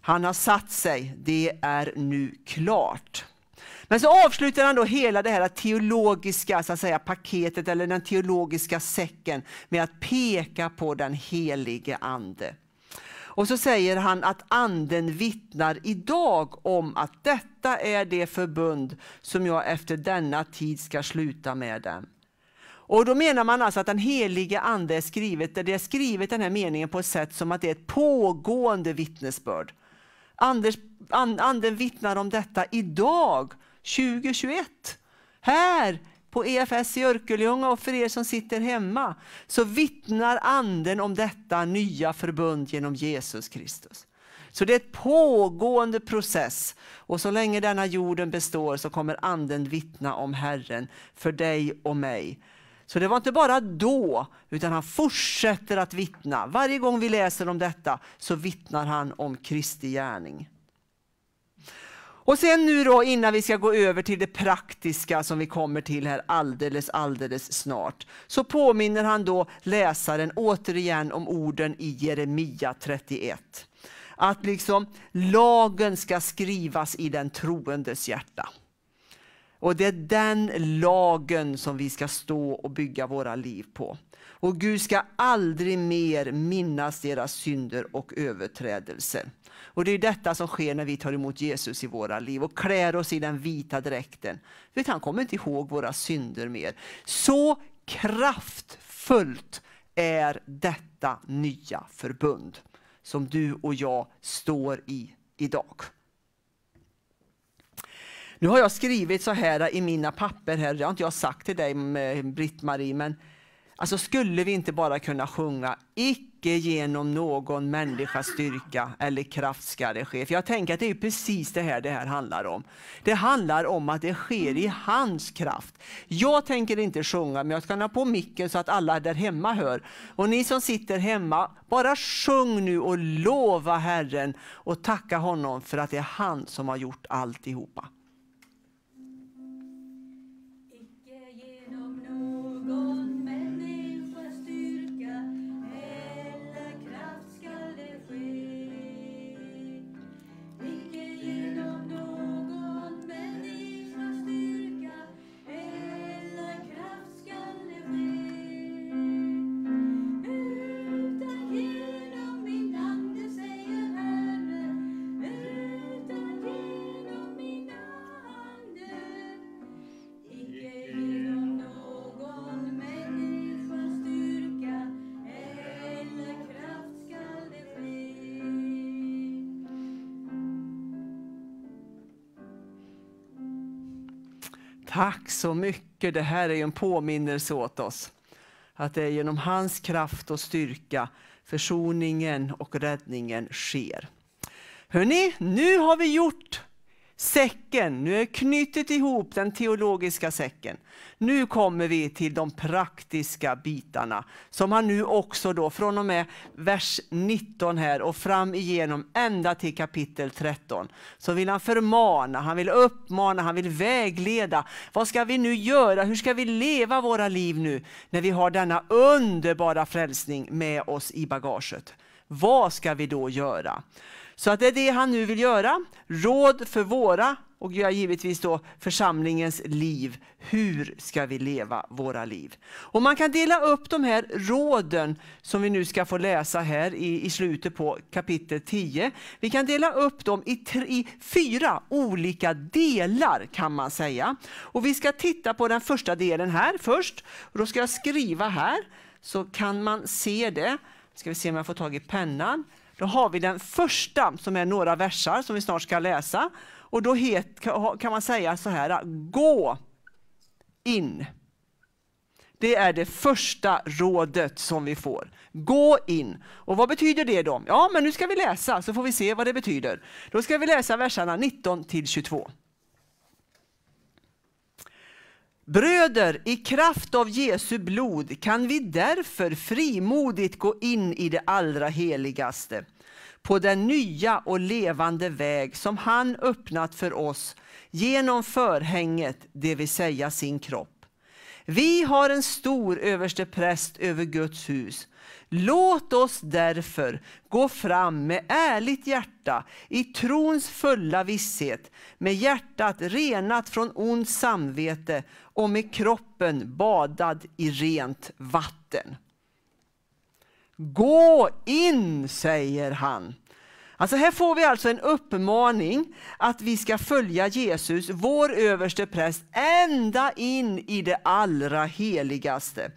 Han har satt sig, det är nu klart. Men så avslutar han då hela det här teologiska så att säga, paketet eller den teologiska säcken med att peka på den helige ande. Och så säger han att anden vittnar idag om att detta är det förbund som jag efter denna tid ska sluta med dem. Och då menar man alltså att den helige ande är skrivet, det är skrivet den här meningen på ett sätt som att det är ett pågående vittnesbörd. Anders, and, anden vittnar om detta idag, 2021. Här på EFS i Örkelljunga och för er som sitter hemma så vittnar anden om detta nya förbund genom Jesus Kristus. Så det är ett pågående process och så länge denna jorden består så kommer anden vittna om Herren för dig och mig. Så det var inte bara då, utan han fortsätter att vittna. Varje gång vi läser om detta så vittnar han om Kristi gärning. Och sen nu då innan vi ska gå över till det praktiska som vi kommer till här alldeles, alldeles snart, så påminner han då läsaren återigen om orden i Jeremia 31. Att liksom lagen ska skrivas i den troendes hjärta. Och det är den lagen som vi ska stå och bygga våra liv på och Gud ska aldrig mer minnas deras synder och överträdelser. Och det är detta som sker när vi tar emot Jesus i våra liv och klär oss i den vita dräkten. Vet, han kommer inte ihåg våra synder mer. Så kraftfullt är detta nya förbund som du och jag står i idag. Nu har jag skrivit så här i mina papper, här. det har inte jag sagt till dig eh, Britt-Marie, men Alltså skulle vi inte bara kunna sjunga, icke genom någon människas styrka eller kraft ska det ske. För jag tänker att det är precis det här det här handlar om. Det handlar om att det sker i hans kraft. Jag tänker inte sjunga, men jag ska ha på micken så att alla där hemma hör. Och ni som sitter hemma, bara sjung nu och lova Herren och tacka honom för att det är han som har gjort alltihopa. Tack så mycket, det här är en påminnelse åt oss. Att det är genom hans kraft och styrka försoningen och räddningen sker. Hörni, nu har vi gjort Säcken, nu är knutit ihop den teologiska säcken. Nu kommer vi till de praktiska bitarna som han nu också då från och med vers 19 här och fram igenom ända till kapitel 13. Så vill han förmana, han vill uppmana, han vill vägleda. Vad ska vi nu göra? Hur ska vi leva våra liv nu när vi har denna underbara frälsning med oss i bagaget? Vad ska vi då göra? Så att det är det han nu vill göra. Råd för våra och givetvis då församlingens liv. Hur ska vi leva våra liv? Och man kan dela upp de här råden som vi nu ska få läsa här i, i slutet på kapitel 10. Vi kan dela upp dem i, tre, i fyra olika delar kan man säga. Och vi ska titta på den första delen här först. Och då ska jag skriva här så kan man se det. Ska vi se om jag får tag i pennan. Då har vi den första som är några versar som vi snart ska läsa. Och då het, kan man säga så här, gå in. Det är det första rådet som vi får. Gå in. Och vad betyder det då? Ja, men nu ska vi läsa så får vi se vad det betyder. Då ska vi läsa verserna 19 till 22. Bröder, i kraft av Jesu blod kan vi därför frimodigt gå in i det allra heligaste, på den nya och levande väg som han öppnat för oss genom förhänget, det vill säga sin kropp. Vi har en stor överste över Guds hus Låt oss därför gå fram med ärligt hjärta i trons fulla visshet, med hjärtat renat från ont samvete och med kroppen badad i rent vatten. Gå in, säger han. Alltså här får vi alltså en uppmaning att vi ska följa Jesus, vår överste präst, ända in i det allra heligaste.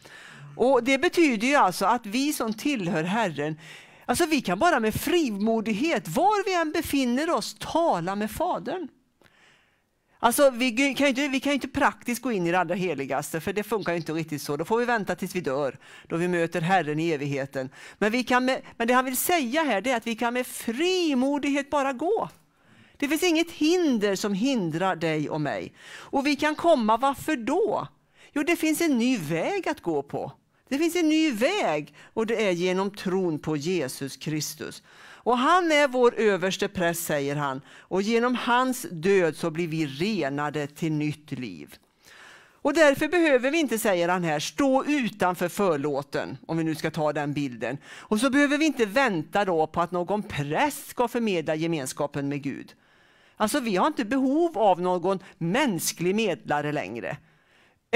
Och Det betyder ju alltså att vi som tillhör Herren, alltså vi kan bara med frimodighet, var vi än befinner oss, tala med Fadern. Alltså, vi kan, inte, vi kan inte praktiskt gå in i det allra heligaste, för det funkar inte riktigt så. Då får vi vänta tills vi dör, då vi möter Herren i evigheten. Men, vi kan med, men det han vill säga här är att vi kan med frimodighet bara gå. Det finns inget hinder som hindrar dig och mig. Och vi kan komma, varför då? Jo, det finns en ny väg att gå på. Det finns en ny väg och det är genom tron på Jesus Kristus. Och han är vår överste präst, säger han, och genom hans död så blir vi renade till nytt liv. Och därför behöver vi inte, säger han här, stå utanför förlåten, om vi nu ska ta den bilden. Och så behöver vi inte vänta då på att någon präst ska förmedla gemenskapen med Gud. Alltså vi har inte behov av någon mänsklig medlare längre.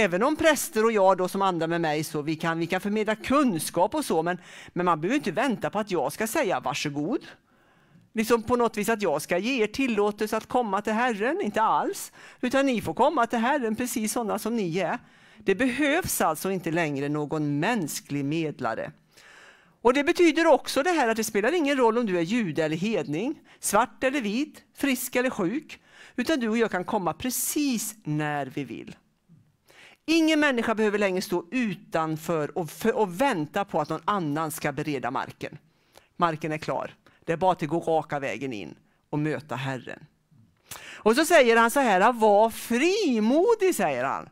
Även om präster och jag då som andra med mig, så vi kan, vi kan förmedla kunskap och så, men, men man behöver inte vänta på att jag ska säga varsågod. Liksom på något vis att jag ska ge er tillåtelse att komma till Herren, inte alls. Utan ni får komma till Herren precis sådana som ni är. Det behövs alltså inte längre någon mänsklig medlare. Och Det betyder också det här att det spelar ingen roll om du är jude eller hedning, svart eller vit, frisk eller sjuk, utan du och jag kan komma precis när vi vill. Ingen människa behöver längre stå utanför och, för, och vänta på att någon annan ska bereda marken. Marken är klar. Det är bara att gå raka vägen in och möta Herren. Och så säger han så här, var frimodig, säger han.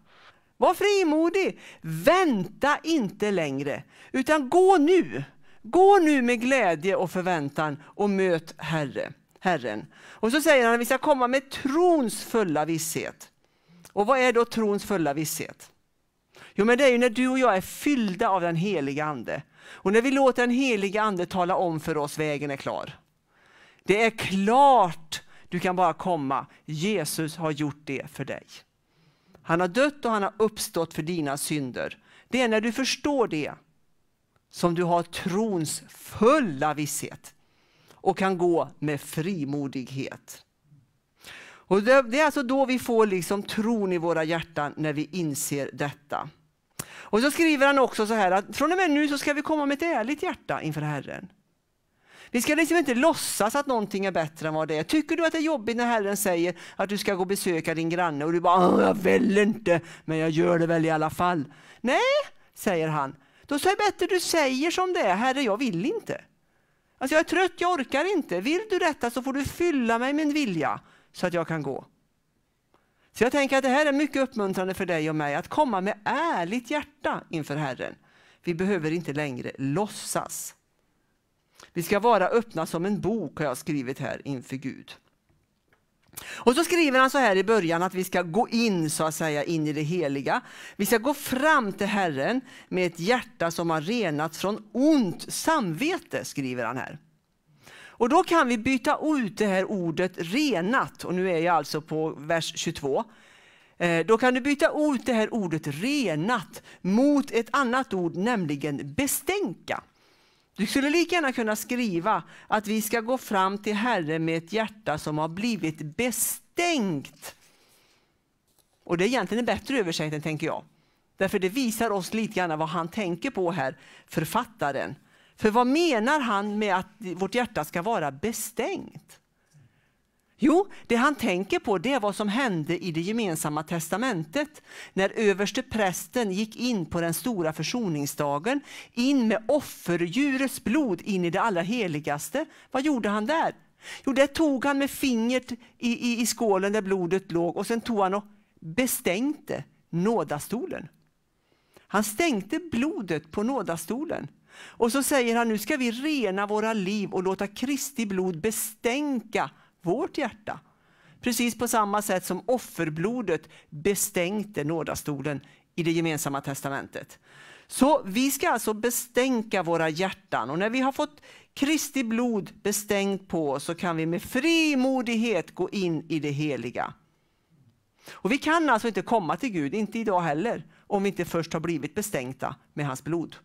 Var frimodig. Vänta inte längre, utan gå nu. Gå nu med glädje och förväntan och möt Herre, Herren. Och så säger han att vi ska komma med trons fulla visshet. Och vad är då trons fulla visshet? Jo, men det är ju när du och jag är fyllda av den heliga Ande. Och när vi låter den heliga Ande tala om för oss, vägen är klar. Det är klart du kan bara komma. Jesus har gjort det för dig. Han har dött och han har uppstått för dina synder. Det är när du förstår det som du har trons fulla visshet och kan gå med frimodighet. Och det, det är alltså då vi får liksom tron i våra hjärtan när vi inser detta. Och så skriver han också så här att från och med nu så ska vi komma med ett ärligt hjärta inför Herren. Vi ska liksom inte låtsas att någonting är bättre än vad det är. Tycker du att det är jobbigt när Herren säger att du ska gå och besöka din granne och du bara “jag vill inte, men jag gör det väl i alla fall”. Nej, säger han. Då är det bättre du säger som det är. Herre, jag vill inte. Alltså jag är trött, jag orkar inte. Vill du detta så får du fylla mig med en vilja så att jag kan gå. Så jag tänker att det här är mycket uppmuntrande för dig och mig att komma med ärligt hjärta inför Herren. Vi behöver inte längre låtsas. Vi ska vara öppna som en bok har jag skrivit här inför Gud. Och så skriver han så här i början att vi ska gå in så att säga in i det heliga. Vi ska gå fram till Herren med ett hjärta som har renats från ont samvete, skriver han här. Och då kan vi byta ut det här ordet renat, och nu är jag alltså på vers 22. Eh, då kan du byta ut det här ordet renat mot ett annat ord, nämligen bestänka. Du skulle lika gärna kunna skriva att vi ska gå fram till Herren med ett hjärta som har blivit bestänkt. Och det är egentligen en bättre översättning tänker jag. Därför det visar oss lite grann vad han tänker på här, författaren. För vad menar han med att vårt hjärta ska vara bestängt? Jo, det han tänker på det är vad som hände i det gemensamma testamentet när överste prästen gick in på den stora försoningsdagen, in med offerdjurets blod in i det allra heligaste. Vad gjorde han där? Jo, det tog han med fingret i, i, i skålen där blodet låg och sen tog han och bestängde nådastolen. Han stängde blodet på nådastolen. Och så säger han, nu ska vi rena våra liv och låta Kristi blod bestänka vårt hjärta. Precis på samma sätt som offerblodet bestänkte nådastolen i det gemensamma testamentet. Så vi ska alltså bestänka våra hjärtan och när vi har fått Kristi blod bestänkt på oss så kan vi med frimodighet gå in i det heliga. Och Vi kan alltså inte komma till Gud, inte idag heller, om vi inte först har blivit bestänkta med hans blod.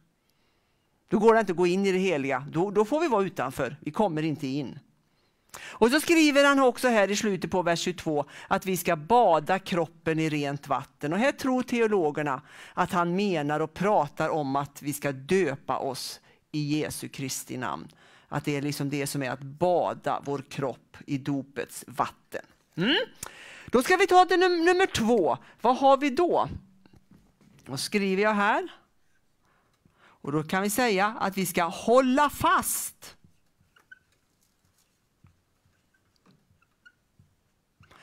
Då går det inte att gå in i det heliga. Då, då får vi vara utanför. Vi kommer inte in. Och så skriver han också här i slutet på vers 22 att vi ska bada kroppen i rent vatten. Och här tror teologerna att han menar och pratar om att vi ska döpa oss i Jesu Kristi namn. Att det är liksom det som är att bada vår kropp i dopets vatten. Mm. Då ska vi ta det num nummer två. Vad har vi då? Då skriver jag här? Och då kan vi säga att vi ska hålla fast.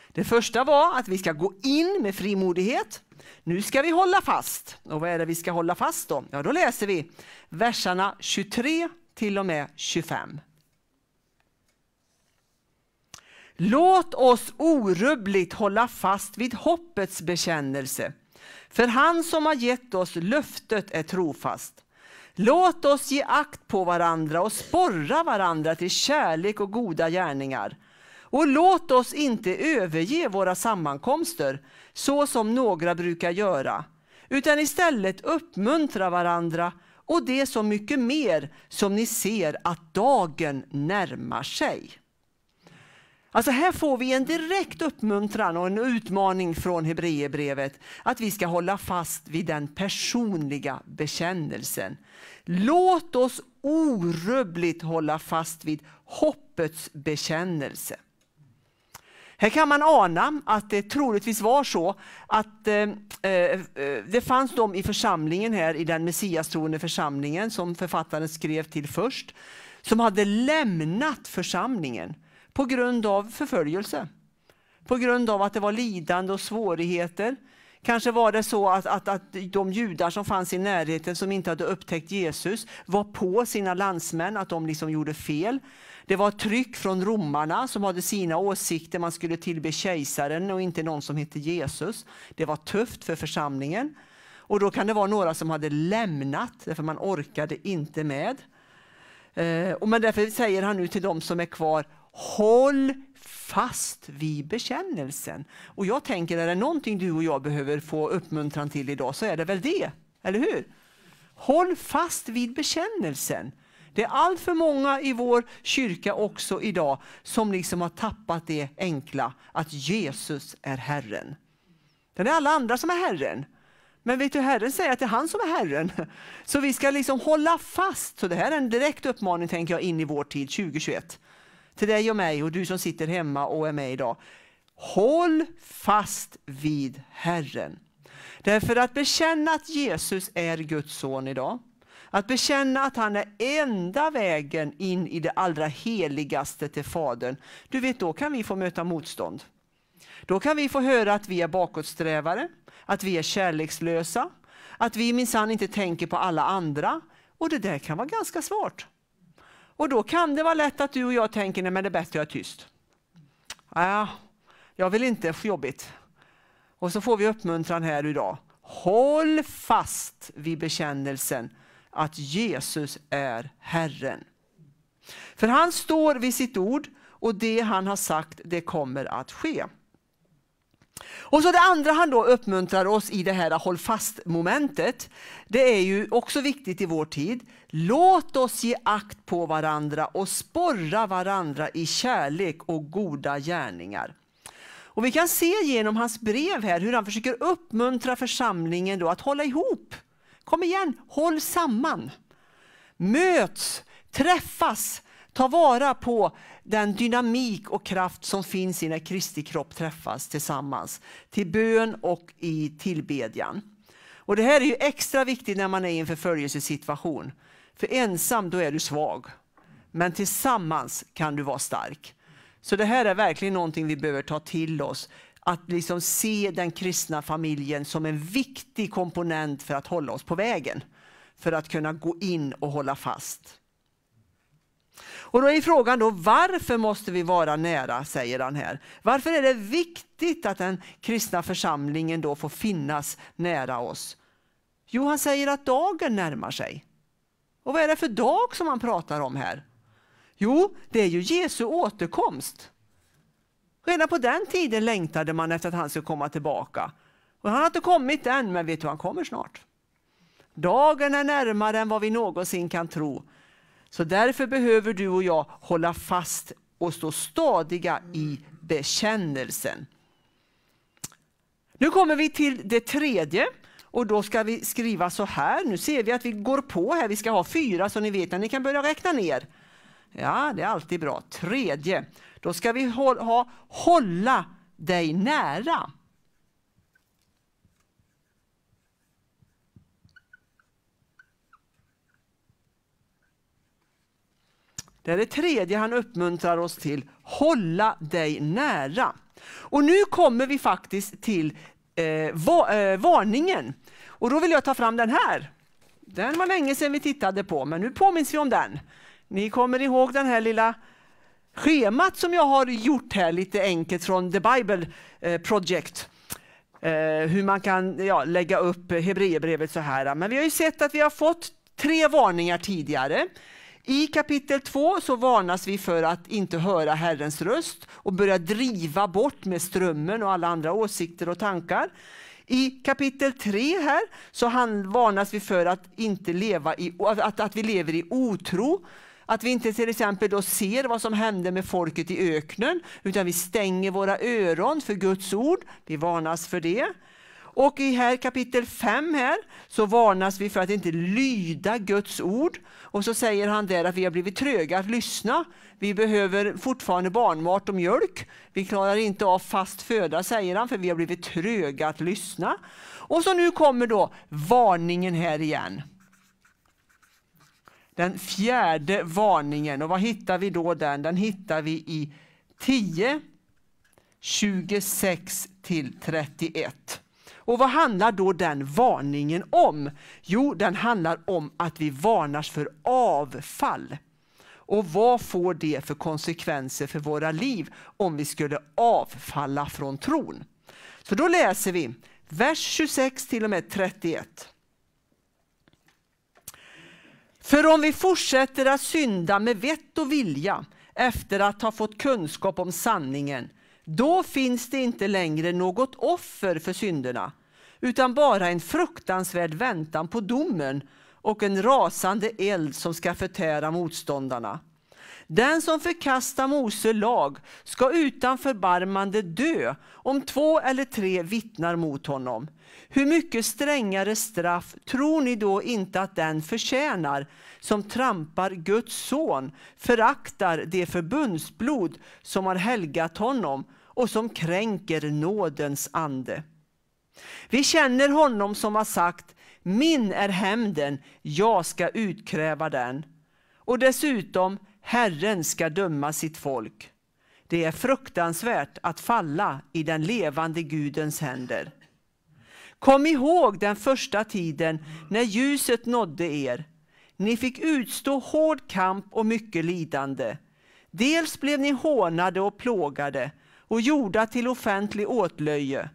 Det första var att vi ska gå in med frimodighet. Nu ska vi hålla fast. Och vad är det vi ska hålla fast då? Ja, då läser vi verserna 23 till och med 25. Låt oss orubbligt hålla fast vid hoppets bekännelse. För han som har gett oss löftet är trofast. Låt oss ge akt på varandra och sporra varandra till kärlek och goda gärningar. Och låt oss inte överge våra sammankomster så som några brukar göra, utan istället uppmuntra varandra och det så mycket mer som ni ser att dagen närmar sig. Alltså här får vi en direkt uppmuntran och en utmaning från Hebreerbrevet att vi ska hålla fast vid den personliga bekännelsen. Låt oss orubbligt hålla fast vid hoppets bekännelse. Här kan man ana att det troligtvis var så att eh, eh, det fanns de i församlingen här, i den messiastroende församlingen som författaren skrev till först, som hade lämnat församlingen på grund av förföljelse. På grund av att det var lidande och svårigheter. Kanske var det så att, att, att de judar som fanns i närheten som inte hade upptäckt Jesus var på sina landsmän att de liksom gjorde fel. Det var tryck från romarna som hade sina åsikter. Man skulle tillbe kejsaren och inte någon som hette Jesus. Det var tufft för församlingen. Och då kan det vara några som hade lämnat därför man orkade inte med. Eh, men därför säger han nu till dem som är kvar, håll fast vid bekännelsen. Och jag tänker, är det någonting du och jag behöver få uppmuntran till idag så är det väl det, eller hur? Håll fast vid bekännelsen. Det är allt för många i vår kyrka också idag som liksom har tappat det enkla att Jesus är Herren. Det är alla andra som är Herren. Men vet du, Herren säger att det är han som är Herren. Så vi ska liksom hålla fast. Så det här är en direkt uppmaning tänker jag in i vår tid 2021 till dig och mig och du som sitter hemma och är med idag. Håll fast vid Herren. Därför att bekänna att Jesus är Guds son idag, att bekänna att han är enda vägen in i det allra heligaste till Fadern, du vet då kan vi få möta motstånd. Då kan vi få höra att vi är bakåtsträvare, att vi är kärlekslösa, att vi minsann inte tänker på alla andra. Och det där kan vara ganska svårt. Och då kan det vara lätt att du och jag tänker, nej men det är bättre att jag är tyst. Ja, jag vill inte, få jobbigt. Och så får vi uppmuntran här idag. Håll fast vid bekännelsen att Jesus är Herren. För han står vid sitt ord och det han har sagt det kommer att ske. Och så Det andra han då uppmuntrar oss i det här håll fast-momentet, det är ju också viktigt i vår tid. Låt oss ge akt på varandra och sporra varandra i kärlek och goda gärningar. Och vi kan se genom hans brev här hur han försöker uppmuntra församlingen då att hålla ihop. Kom igen, håll samman. Möts, träffas, ta vara på den dynamik och kraft som finns i när Kristi kropp träffas tillsammans till bön och i tillbedjan. Och det här är ju extra viktigt när man är i en förföljelsesituation. För ensam, då är du svag. Men tillsammans kan du vara stark. Så det här är verkligen någonting vi behöver ta till oss. Att liksom se den kristna familjen som en viktig komponent för att hålla oss på vägen. För att kunna gå in och hålla fast. Och då är frågan då, varför måste vi vara nära, säger han här. Varför är det viktigt att den kristna församlingen då får finnas nära oss? Jo, han säger att dagen närmar sig. Och vad är det för dag som man pratar om här? Jo, det är ju Jesu återkomst. Redan på den tiden längtade man efter att han skulle komma tillbaka. Och han har inte kommit än, men vet du, han kommer snart. Dagen är närmare än vad vi någonsin kan tro. Så därför behöver du och jag hålla fast och stå stadiga i bekännelsen. Nu kommer vi till det tredje och då ska vi skriva så här. Nu ser vi att vi går på här. Vi ska ha fyra så ni vet när ni kan börja räkna ner. Ja, det är alltid bra. Tredje. Då ska vi ha hålla dig nära. Det är det tredje han uppmuntrar oss till. Hålla dig nära. Och nu kommer vi faktiskt till eh, va, eh, varningen. Och då vill jag ta fram den här. Den var länge sedan vi tittade på, men nu påminns vi om den. Ni kommer ihåg den här lilla schemat som jag har gjort här lite enkelt från The Bible eh, Project. Eh, hur man kan ja, lägga upp Hebreerbrevet så här. Men vi har ju sett att vi har fått tre varningar tidigare. I kapitel 2 så varnas vi för att inte höra Herrens röst och börja driva bort med strömmen och alla andra åsikter och tankar. I kapitel 3 här så varnas vi för att, inte leva i, att, att vi lever i otro. Att vi inte till exempel då ser vad som hände med folket i öknen utan vi stänger våra öron för Guds ord. Vi varnas för det. Och i här kapitel 5 här så varnas vi för att inte lyda Guds ord. Och så säger han där att vi har blivit tröga att lyssna. Vi behöver fortfarande barnmat och mjölk. Vi klarar inte av fast föda säger han för vi har blivit tröga att lyssna. Och så nu kommer då varningen här igen. Den fjärde varningen och vad hittar vi då den? Den hittar vi i 10, 26 till 31. Och vad handlar då den varningen om? Jo, den handlar om att vi varnas för avfall. Och vad får det för konsekvenser för våra liv om vi skulle avfalla från tron? Så då läser vi vers 26 till och med 31. För om vi fortsätter att synda med vett och vilja efter att ha fått kunskap om sanningen, då finns det inte längre något offer för synderna utan bara en fruktansvärd väntan på domen och en rasande eld som ska förtära motståndarna. Den som förkastar Mose lag ska utan förbarmande dö om två eller tre vittnar mot honom. Hur mycket strängare straff tror ni då inte att den förtjänar som trampar Guds son, föraktar det förbundsblod som har helgat honom och som kränker nådens ande? Vi känner honom som har sagt, min är hämnden, jag ska utkräva den. Och dessutom, Herren ska döma sitt folk. Det är fruktansvärt att falla i den levande Gudens händer. Kom ihåg den första tiden när ljuset nådde er. Ni fick utstå hård kamp och mycket lidande. Dels blev ni hånade och plågade och gjorda till offentlig åtlöje.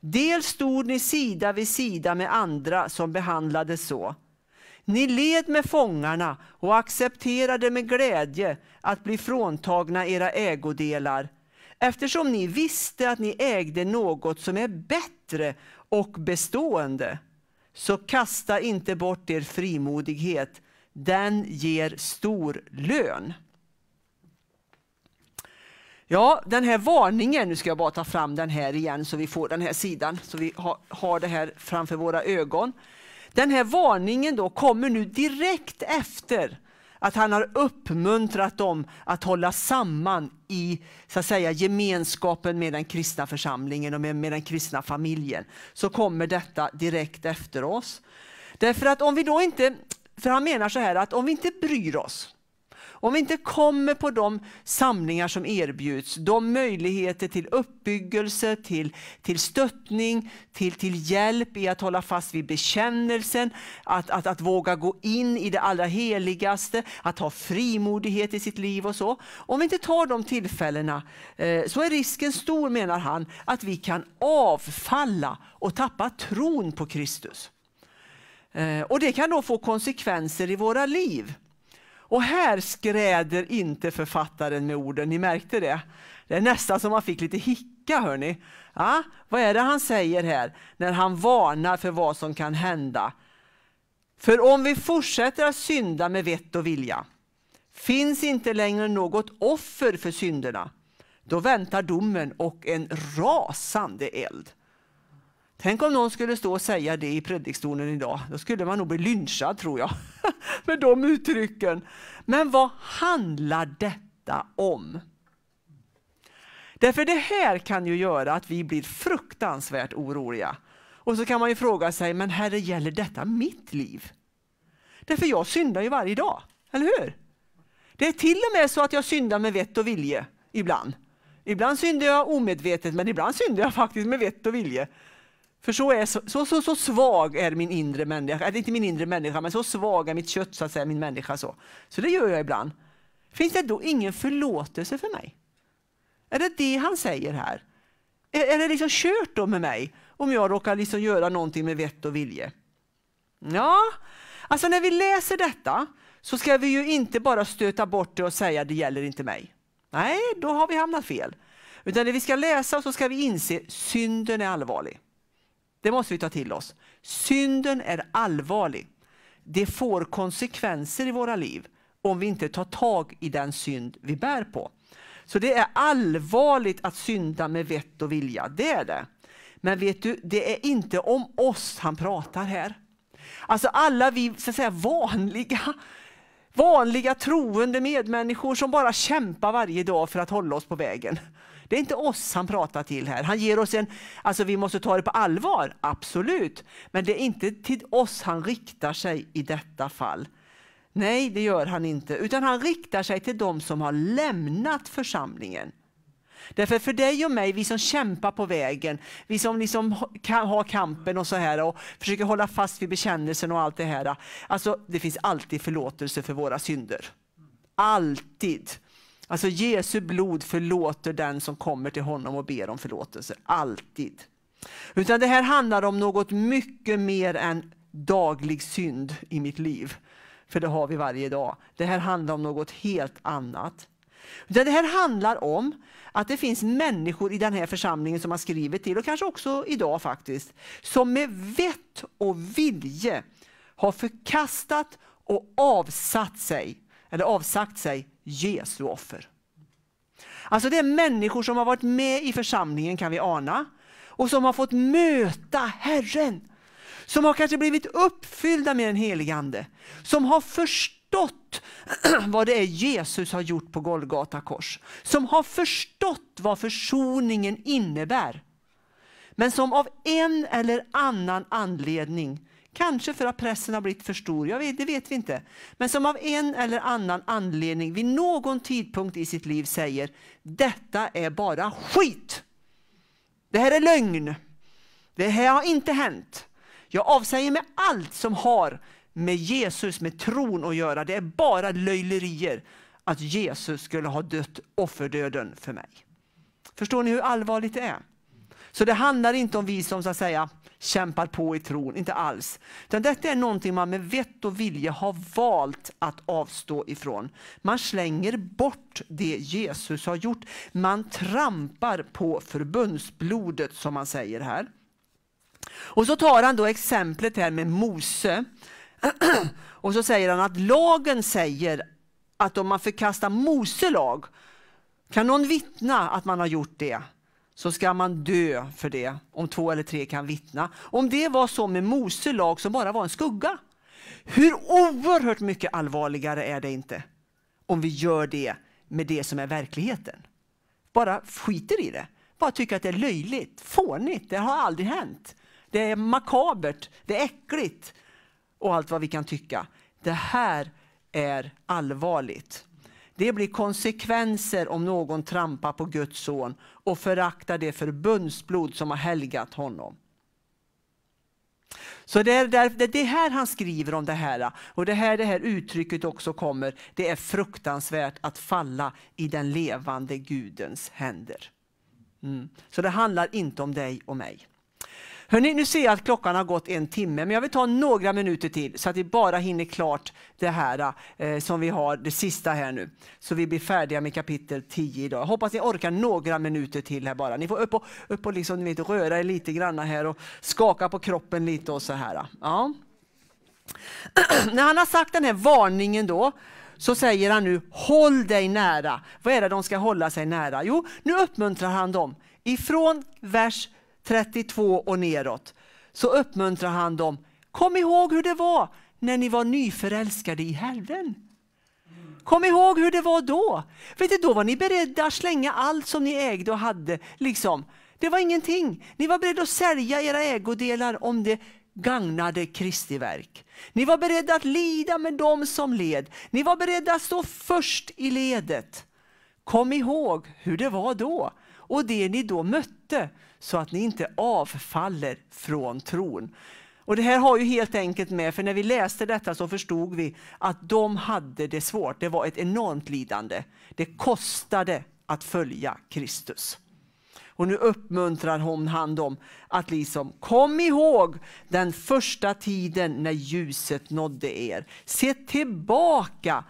Dels stod ni sida vid sida med andra som behandlades så. Ni led med fångarna och accepterade med glädje att bli fråntagna era ägodelar eftersom ni visste att ni ägde något som är bättre och bestående. Så kasta inte bort er frimodighet, den ger stor lön. Ja, den här varningen, nu ska jag bara ta fram den här igen så vi får den här sidan, så vi har det här framför våra ögon. Den här varningen då kommer nu direkt efter att han har uppmuntrat dem att hålla samman i så att säga, gemenskapen med den kristna församlingen och med, med den kristna familjen. Så kommer detta direkt efter oss. Därför att om vi då inte, för han menar så här att om vi inte bryr oss, om vi inte kommer på de samlingar som erbjuds, de möjligheter till uppbyggelse, till, till stöttning, till, till hjälp i att hålla fast vid bekännelsen, att, att, att våga gå in i det allra heligaste, att ha frimodighet i sitt liv och så. Om vi inte tar de tillfällena eh, så är risken stor, menar han, att vi kan avfalla och tappa tron på Kristus. Eh, och Det kan då få konsekvenser i våra liv. Och här skräder inte författaren med orden, ni märkte det? Det är nästan som man fick lite hicka hörni. Ja, vad är det han säger här när han varnar för vad som kan hända? För om vi fortsätter att synda med vett och vilja finns inte längre något offer för synderna. Då väntar domen och en rasande eld. Tänk om någon skulle stå och säga det i predikstolen idag. Då skulle man nog bli lynchad tror jag, med de uttrycken. Men vad handlar detta om? Därför det här kan ju göra att vi blir fruktansvärt oroliga. Och så kan man ju fråga sig, men herre, gäller detta mitt liv? Därför jag syndar ju varje dag, eller hur? Det är till och med så att jag syndar med vett och vilje ibland. Ibland syndar jag omedvetet, men ibland syndar jag faktiskt med vett och vilje. För så, är, så, så, så svag är min inre människa, eller äh, inte min inre människa, men så svag är mitt kött, så att säga, min människa. Så Så det gör jag ibland. Finns det då ingen förlåtelse för mig? Är det det han säger här? Är, är det liksom kört då med mig om jag råkar liksom göra någonting med vett och vilje? Ja, alltså när vi läser detta så ska vi ju inte bara stöta bort det och säga det gäller inte mig. Nej, då har vi hamnat fel. Utan när vi ska läsa så ska vi inse synden är allvarlig. Det måste vi ta till oss. Synden är allvarlig. Det får konsekvenser i våra liv om vi inte tar tag i den synd vi bär på. Så det är allvarligt att synda med vett och vilja, det är det. Men vet du, det är inte om oss han pratar här. Alltså alla vi så att säga, vanliga, vanliga troende medmänniskor som bara kämpar varje dag för att hålla oss på vägen. Det är inte oss han pratar till här. Han ger oss en, alltså vi måste ta det på allvar, absolut. Men det är inte till oss han riktar sig i detta fall. Nej, det gör han inte, utan han riktar sig till de som har lämnat församlingen. Därför för dig och mig, vi som kämpar på vägen, vi som liksom har kampen och så här och försöker hålla fast vid bekännelsen och allt det här. Alltså, det finns alltid förlåtelse för våra synder. Alltid. Alltså Jesu blod förlåter den som kommer till honom och ber om förlåtelse, alltid. Utan det här handlar om något mycket mer än daglig synd i mitt liv. För det har vi varje dag. Det här handlar om något helt annat. Utan det här handlar om att det finns människor i den här församlingen som har skrivit till, och kanske också idag faktiskt, som med vett och vilje har förkastat och avsatt sig, eller avsagt sig Jesu offer. Alltså det är människor som har varit med i församlingen kan vi ana och som har fått möta Herren. Som har kanske blivit uppfyllda med den helige Ande. Som har förstått vad det är Jesus har gjort på Golgata kors. Som har förstått vad försoningen innebär. Men som av en eller annan anledning Kanske för att pressen har blivit för stor, jag vet, det vet vi inte. Men som av en eller annan anledning vid någon tidpunkt i sitt liv säger detta är bara skit. Det här är lögn. Det här har inte hänt. Jag avsäger mig allt som har med Jesus, med tron att göra. Det är bara löjlerier att Jesus skulle ha dött offerdöden för mig. Förstår ni hur allvarligt det är? Så det handlar inte om vi som så att säga kämpar på i tron, inte alls. Utan detta är någonting man med vett och vilja har valt att avstå ifrån. Man slänger bort det Jesus har gjort. Man trampar på förbundsblodet som man säger här. Och så tar han då exemplet här med Mose. och så säger han att lagen säger att om man förkastar Mose lag kan någon vittna att man har gjort det? så ska man dö för det, om två eller tre kan vittna. Om det var så med Mose lag som bara var en skugga, hur oerhört mycket allvarligare är det inte? Om vi gör det med det som är verkligheten. Bara skiter i det. Bara tycker att det är löjligt, fånigt, det har aldrig hänt. Det är makabert, det är äckligt och allt vad vi kan tycka. Det här är allvarligt. Det blir konsekvenser om någon trampar på Guds son och föraktar det förbundsblod som har helgat honom. Så det är det här han skriver om det här. Och det här, det här uttrycket också kommer. Det är fruktansvärt att falla i den levande Gudens händer. Mm. Så det handlar inte om dig och mig. Hörrni, nu ser jag att klockan har gått en timme, men jag vill ta några minuter till så att vi bara hinner klart det här eh, som vi har, det sista här nu. Så vi blir färdiga med kapitel 10 idag. Jag hoppas ni orkar några minuter till här bara. Ni får upp och, upp och liksom, ni vet, röra er lite grann här och skaka på kroppen lite och så här. Ja. När han har sagt den här varningen då, så säger han nu håll dig nära. Vad är det de ska hålla sig nära? Jo, nu uppmuntrar han dem ifrån vers 32 och neråt, så uppmuntrar han dem. Kom ihåg hur det var när ni var nyförälskade i Herren. Kom ihåg hur det var då. Vet du, då var ni beredda att slänga allt som ni ägde och hade. Liksom. Det var ingenting. Ni var beredda att sälja era ägodelar om det gagnade Kristi verk. Ni var beredda att lida med dem som led. Ni var beredda att stå först i ledet. Kom ihåg hur det var då och det ni då mötte så att ni inte avfaller från tron. Och Det här har ju helt enkelt med, för när vi läste detta så förstod vi att de hade det svårt. Det var ett enormt lidande. Det kostade att följa Kristus. Och nu uppmuntrar hon han dem att liksom, kom ihåg den första tiden när ljuset nådde er. Se tillbaka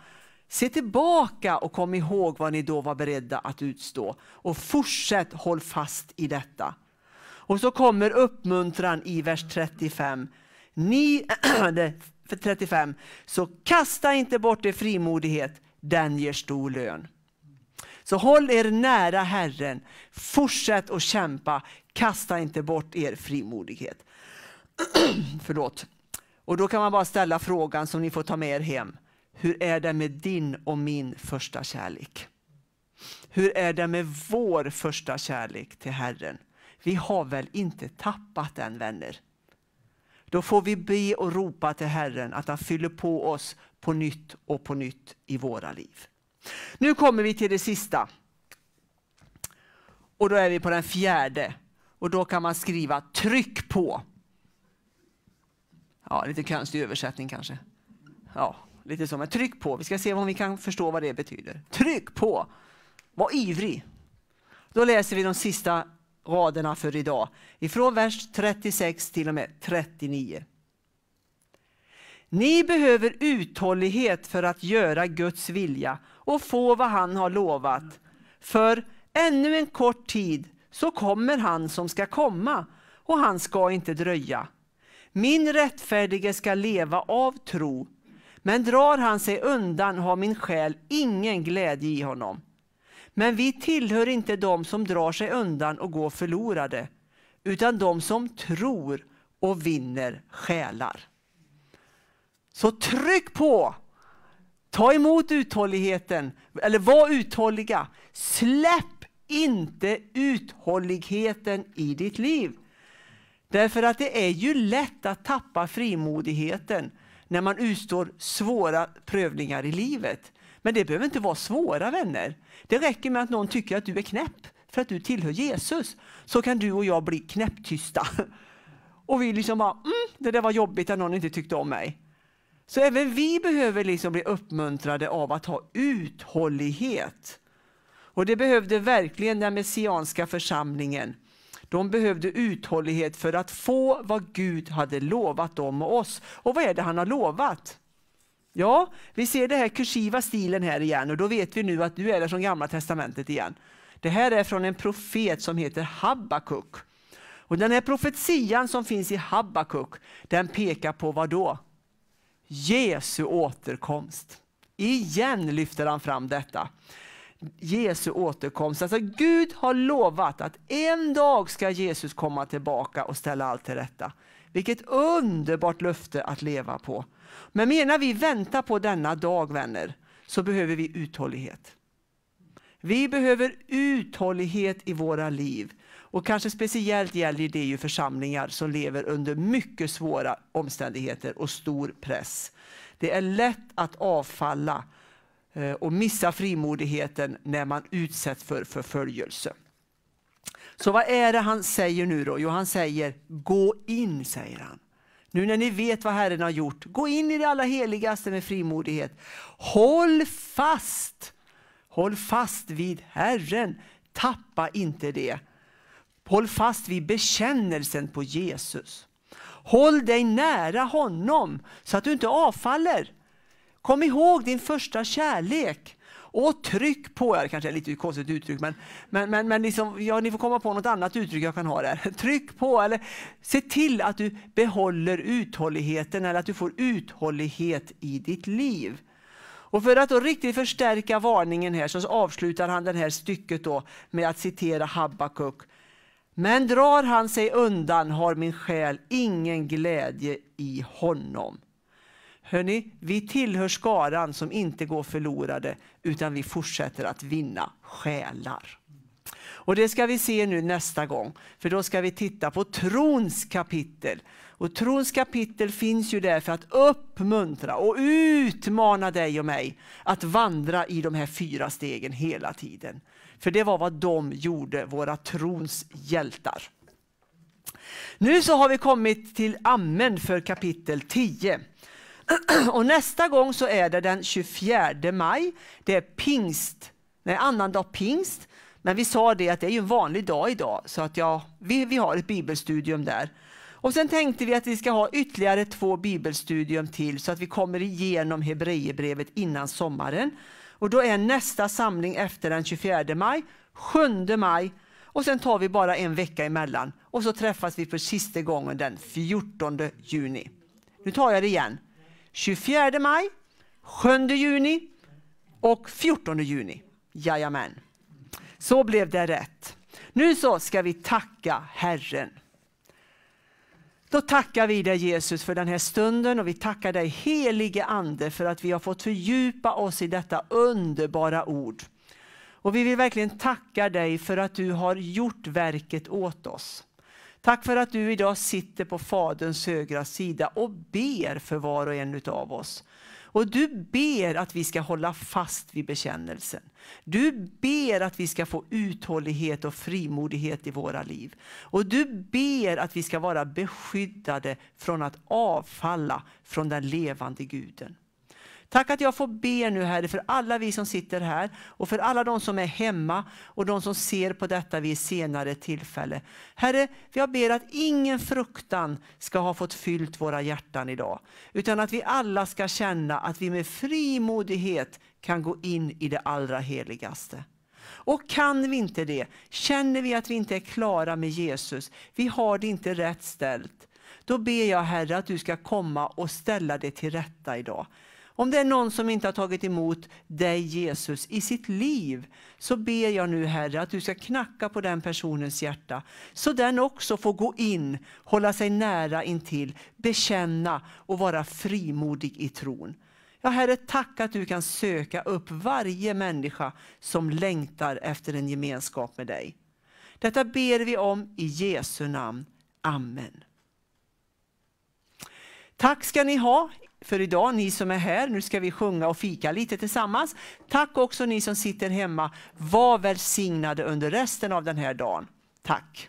Se tillbaka och kom ihåg vad ni då var beredda att utstå och fortsätt håll fast i detta. Och så kommer uppmuntran i vers 35. Ni, för 35, så kasta inte bort er frimodighet, den ger stor lön. Så håll er nära Herren, fortsätt att kämpa, kasta inte bort er frimodighet. Förlåt. Och då kan man bara ställa frågan som ni får ta med er hem. Hur är det med din och min första kärlek? Hur är det med vår första kärlek till Herren? Vi har väl inte tappat den vänner? Då får vi be och ropa till Herren att han fyller på oss på nytt och på nytt i våra liv. Nu kommer vi till det sista. Och då är vi på den fjärde. Och då kan man skriva tryck på. Ja, lite konstig översättning kanske. Ja lite så, men tryck på. Vi ska se om vi kan förstå vad det betyder. Tryck på! Var ivrig! Då läser vi de sista raderna för idag, ifrån vers 36 till och med 39. Ni behöver uthållighet för att göra Guds vilja och få vad han har lovat. För ännu en kort tid så kommer han som ska komma och han ska inte dröja. Min rättfärdige ska leva av tro men drar han sig undan har min själ ingen glädje i honom. Men vi tillhör inte de som drar sig undan och går förlorade, utan de som tror och vinner själar. Så tryck på! Ta emot uthålligheten, eller var uthålliga. Släpp inte uthålligheten i ditt liv. Därför att det är ju lätt att tappa frimodigheten när man utstår svåra prövningar i livet. Men det behöver inte vara svåra vänner. Det räcker med att någon tycker att du är knäpp för att du tillhör Jesus. Så kan du och jag bli knäpptysta. Och vi liksom bara, mm, det där var jobbigt att någon inte tyckte om mig. Så även vi behöver liksom bli uppmuntrade av att ha uthållighet. Och det behövde verkligen den messianska församlingen. De behövde uthållighet för att få vad Gud hade lovat dem och oss. Och vad är det han har lovat? Ja, vi ser den här kursiva stilen här igen och då vet vi nu att du är det från Gamla Testamentet igen. Det här är från en profet som heter Habakuk. Och den här profetian som finns i Habakuk, den pekar på vad då? Jesu återkomst. Igen lyfter han fram detta. Jesu återkomst. Alltså Gud har lovat att en dag ska Jesus komma tillbaka och ställa allt till rätta. Vilket underbart löfte att leva på. Men menar vi vänta på denna dag vänner, så behöver vi uthållighet. Vi behöver uthållighet i våra liv. Och kanske speciellt gäller det ju församlingar som lever under mycket svåra omständigheter och stor press. Det är lätt att avfalla Eh, och missa frimodigheten när man utsätts för förföljelse. Så vad är det han säger nu då? Jo, han säger gå in, säger han. Nu när ni vet vad Herren har gjort, gå in i det allra heligaste med frimodighet. Håll fast! Håll fast vid Herren, tappa inte det. Håll fast vid bekännelsen på Jesus. Håll dig nära honom så att du inte avfaller. Kom ihåg din första kärlek. Och tryck på er, kanske är lite konstigt uttryck, men, men, men, men liksom, ja, ni får komma på något annat uttryck jag kan ha där. Tryck på, eller se till att du behåller uthålligheten, eller att du får uthållighet i ditt liv. Och för att då riktigt förstärka varningen här så avslutar han det här stycket då med att citera Habakuk. Men drar han sig undan har min själ ingen glädje i honom. Hörrni, vi tillhör skaran som inte går förlorade utan vi fortsätter att vinna själar. Och det ska vi se nu nästa gång, för då ska vi titta på trons kapitel. Och trons kapitel finns ju där för att uppmuntra och utmana dig och mig att vandra i de här fyra stegen hela tiden. För det var vad de gjorde, våra trons hjältar. Nu så har vi kommit till Amen för kapitel 10. Och nästa gång så är det den 24 maj. Det är pingst, nej, annandag pingst. Men vi sa det att det är en vanlig dag idag, så att ja, vi, vi har ett bibelstudium där. Och sen tänkte vi att vi ska ha ytterligare två bibelstudium till så att vi kommer igenom Hebreerbrevet innan sommaren. Och då är nästa samling efter den 24 maj, 7 maj och sen tar vi bara en vecka emellan och så träffas vi för sista gången den 14 juni. Nu tar jag det igen. 24 maj, 7 juni och 14 juni. Jajamän. Så blev det rätt. Nu så ska vi tacka Herren. Då tackar vi dig Jesus för den här stunden och vi tackar dig helige Ande för att vi har fått fördjupa oss i detta underbara ord. Och vi vill verkligen tacka dig för att du har gjort verket åt oss. Tack för att du idag sitter på Faderns högra sida och ber för var och en av oss. Och du ber att vi ska hålla fast vid bekännelsen. Du ber att vi ska få uthållighet och frimodighet i våra liv. Och du ber att vi ska vara beskyddade från att avfalla från den levande guden. Tack att jag får be nu Herre för alla vi som sitter här och för alla de som är hemma och de som ser på detta vid senare tillfälle. Herre, jag ber att ingen fruktan ska ha fått fyllt våra hjärtan idag, utan att vi alla ska känna att vi med frimodighet kan gå in i det allra heligaste. Och kan vi inte det, känner vi att vi inte är klara med Jesus, vi har det inte rätt ställt, då ber jag Herre att du ska komma och ställa det till rätta idag. Om det är någon som inte har tagit emot dig Jesus i sitt liv så ber jag nu Herre att du ska knacka på den personens hjärta så den också får gå in, hålla sig nära intill, bekänna och vara frimodig i tron. Ja, Herre, tack att du kan söka upp varje människa som längtar efter en gemenskap med dig. Detta ber vi om i Jesu namn. Amen. Tack ska ni ha för idag, ni som är här. Nu ska vi sjunga och fika lite tillsammans. Tack också ni som sitter hemma. Var välsignade under resten av den här dagen. Tack.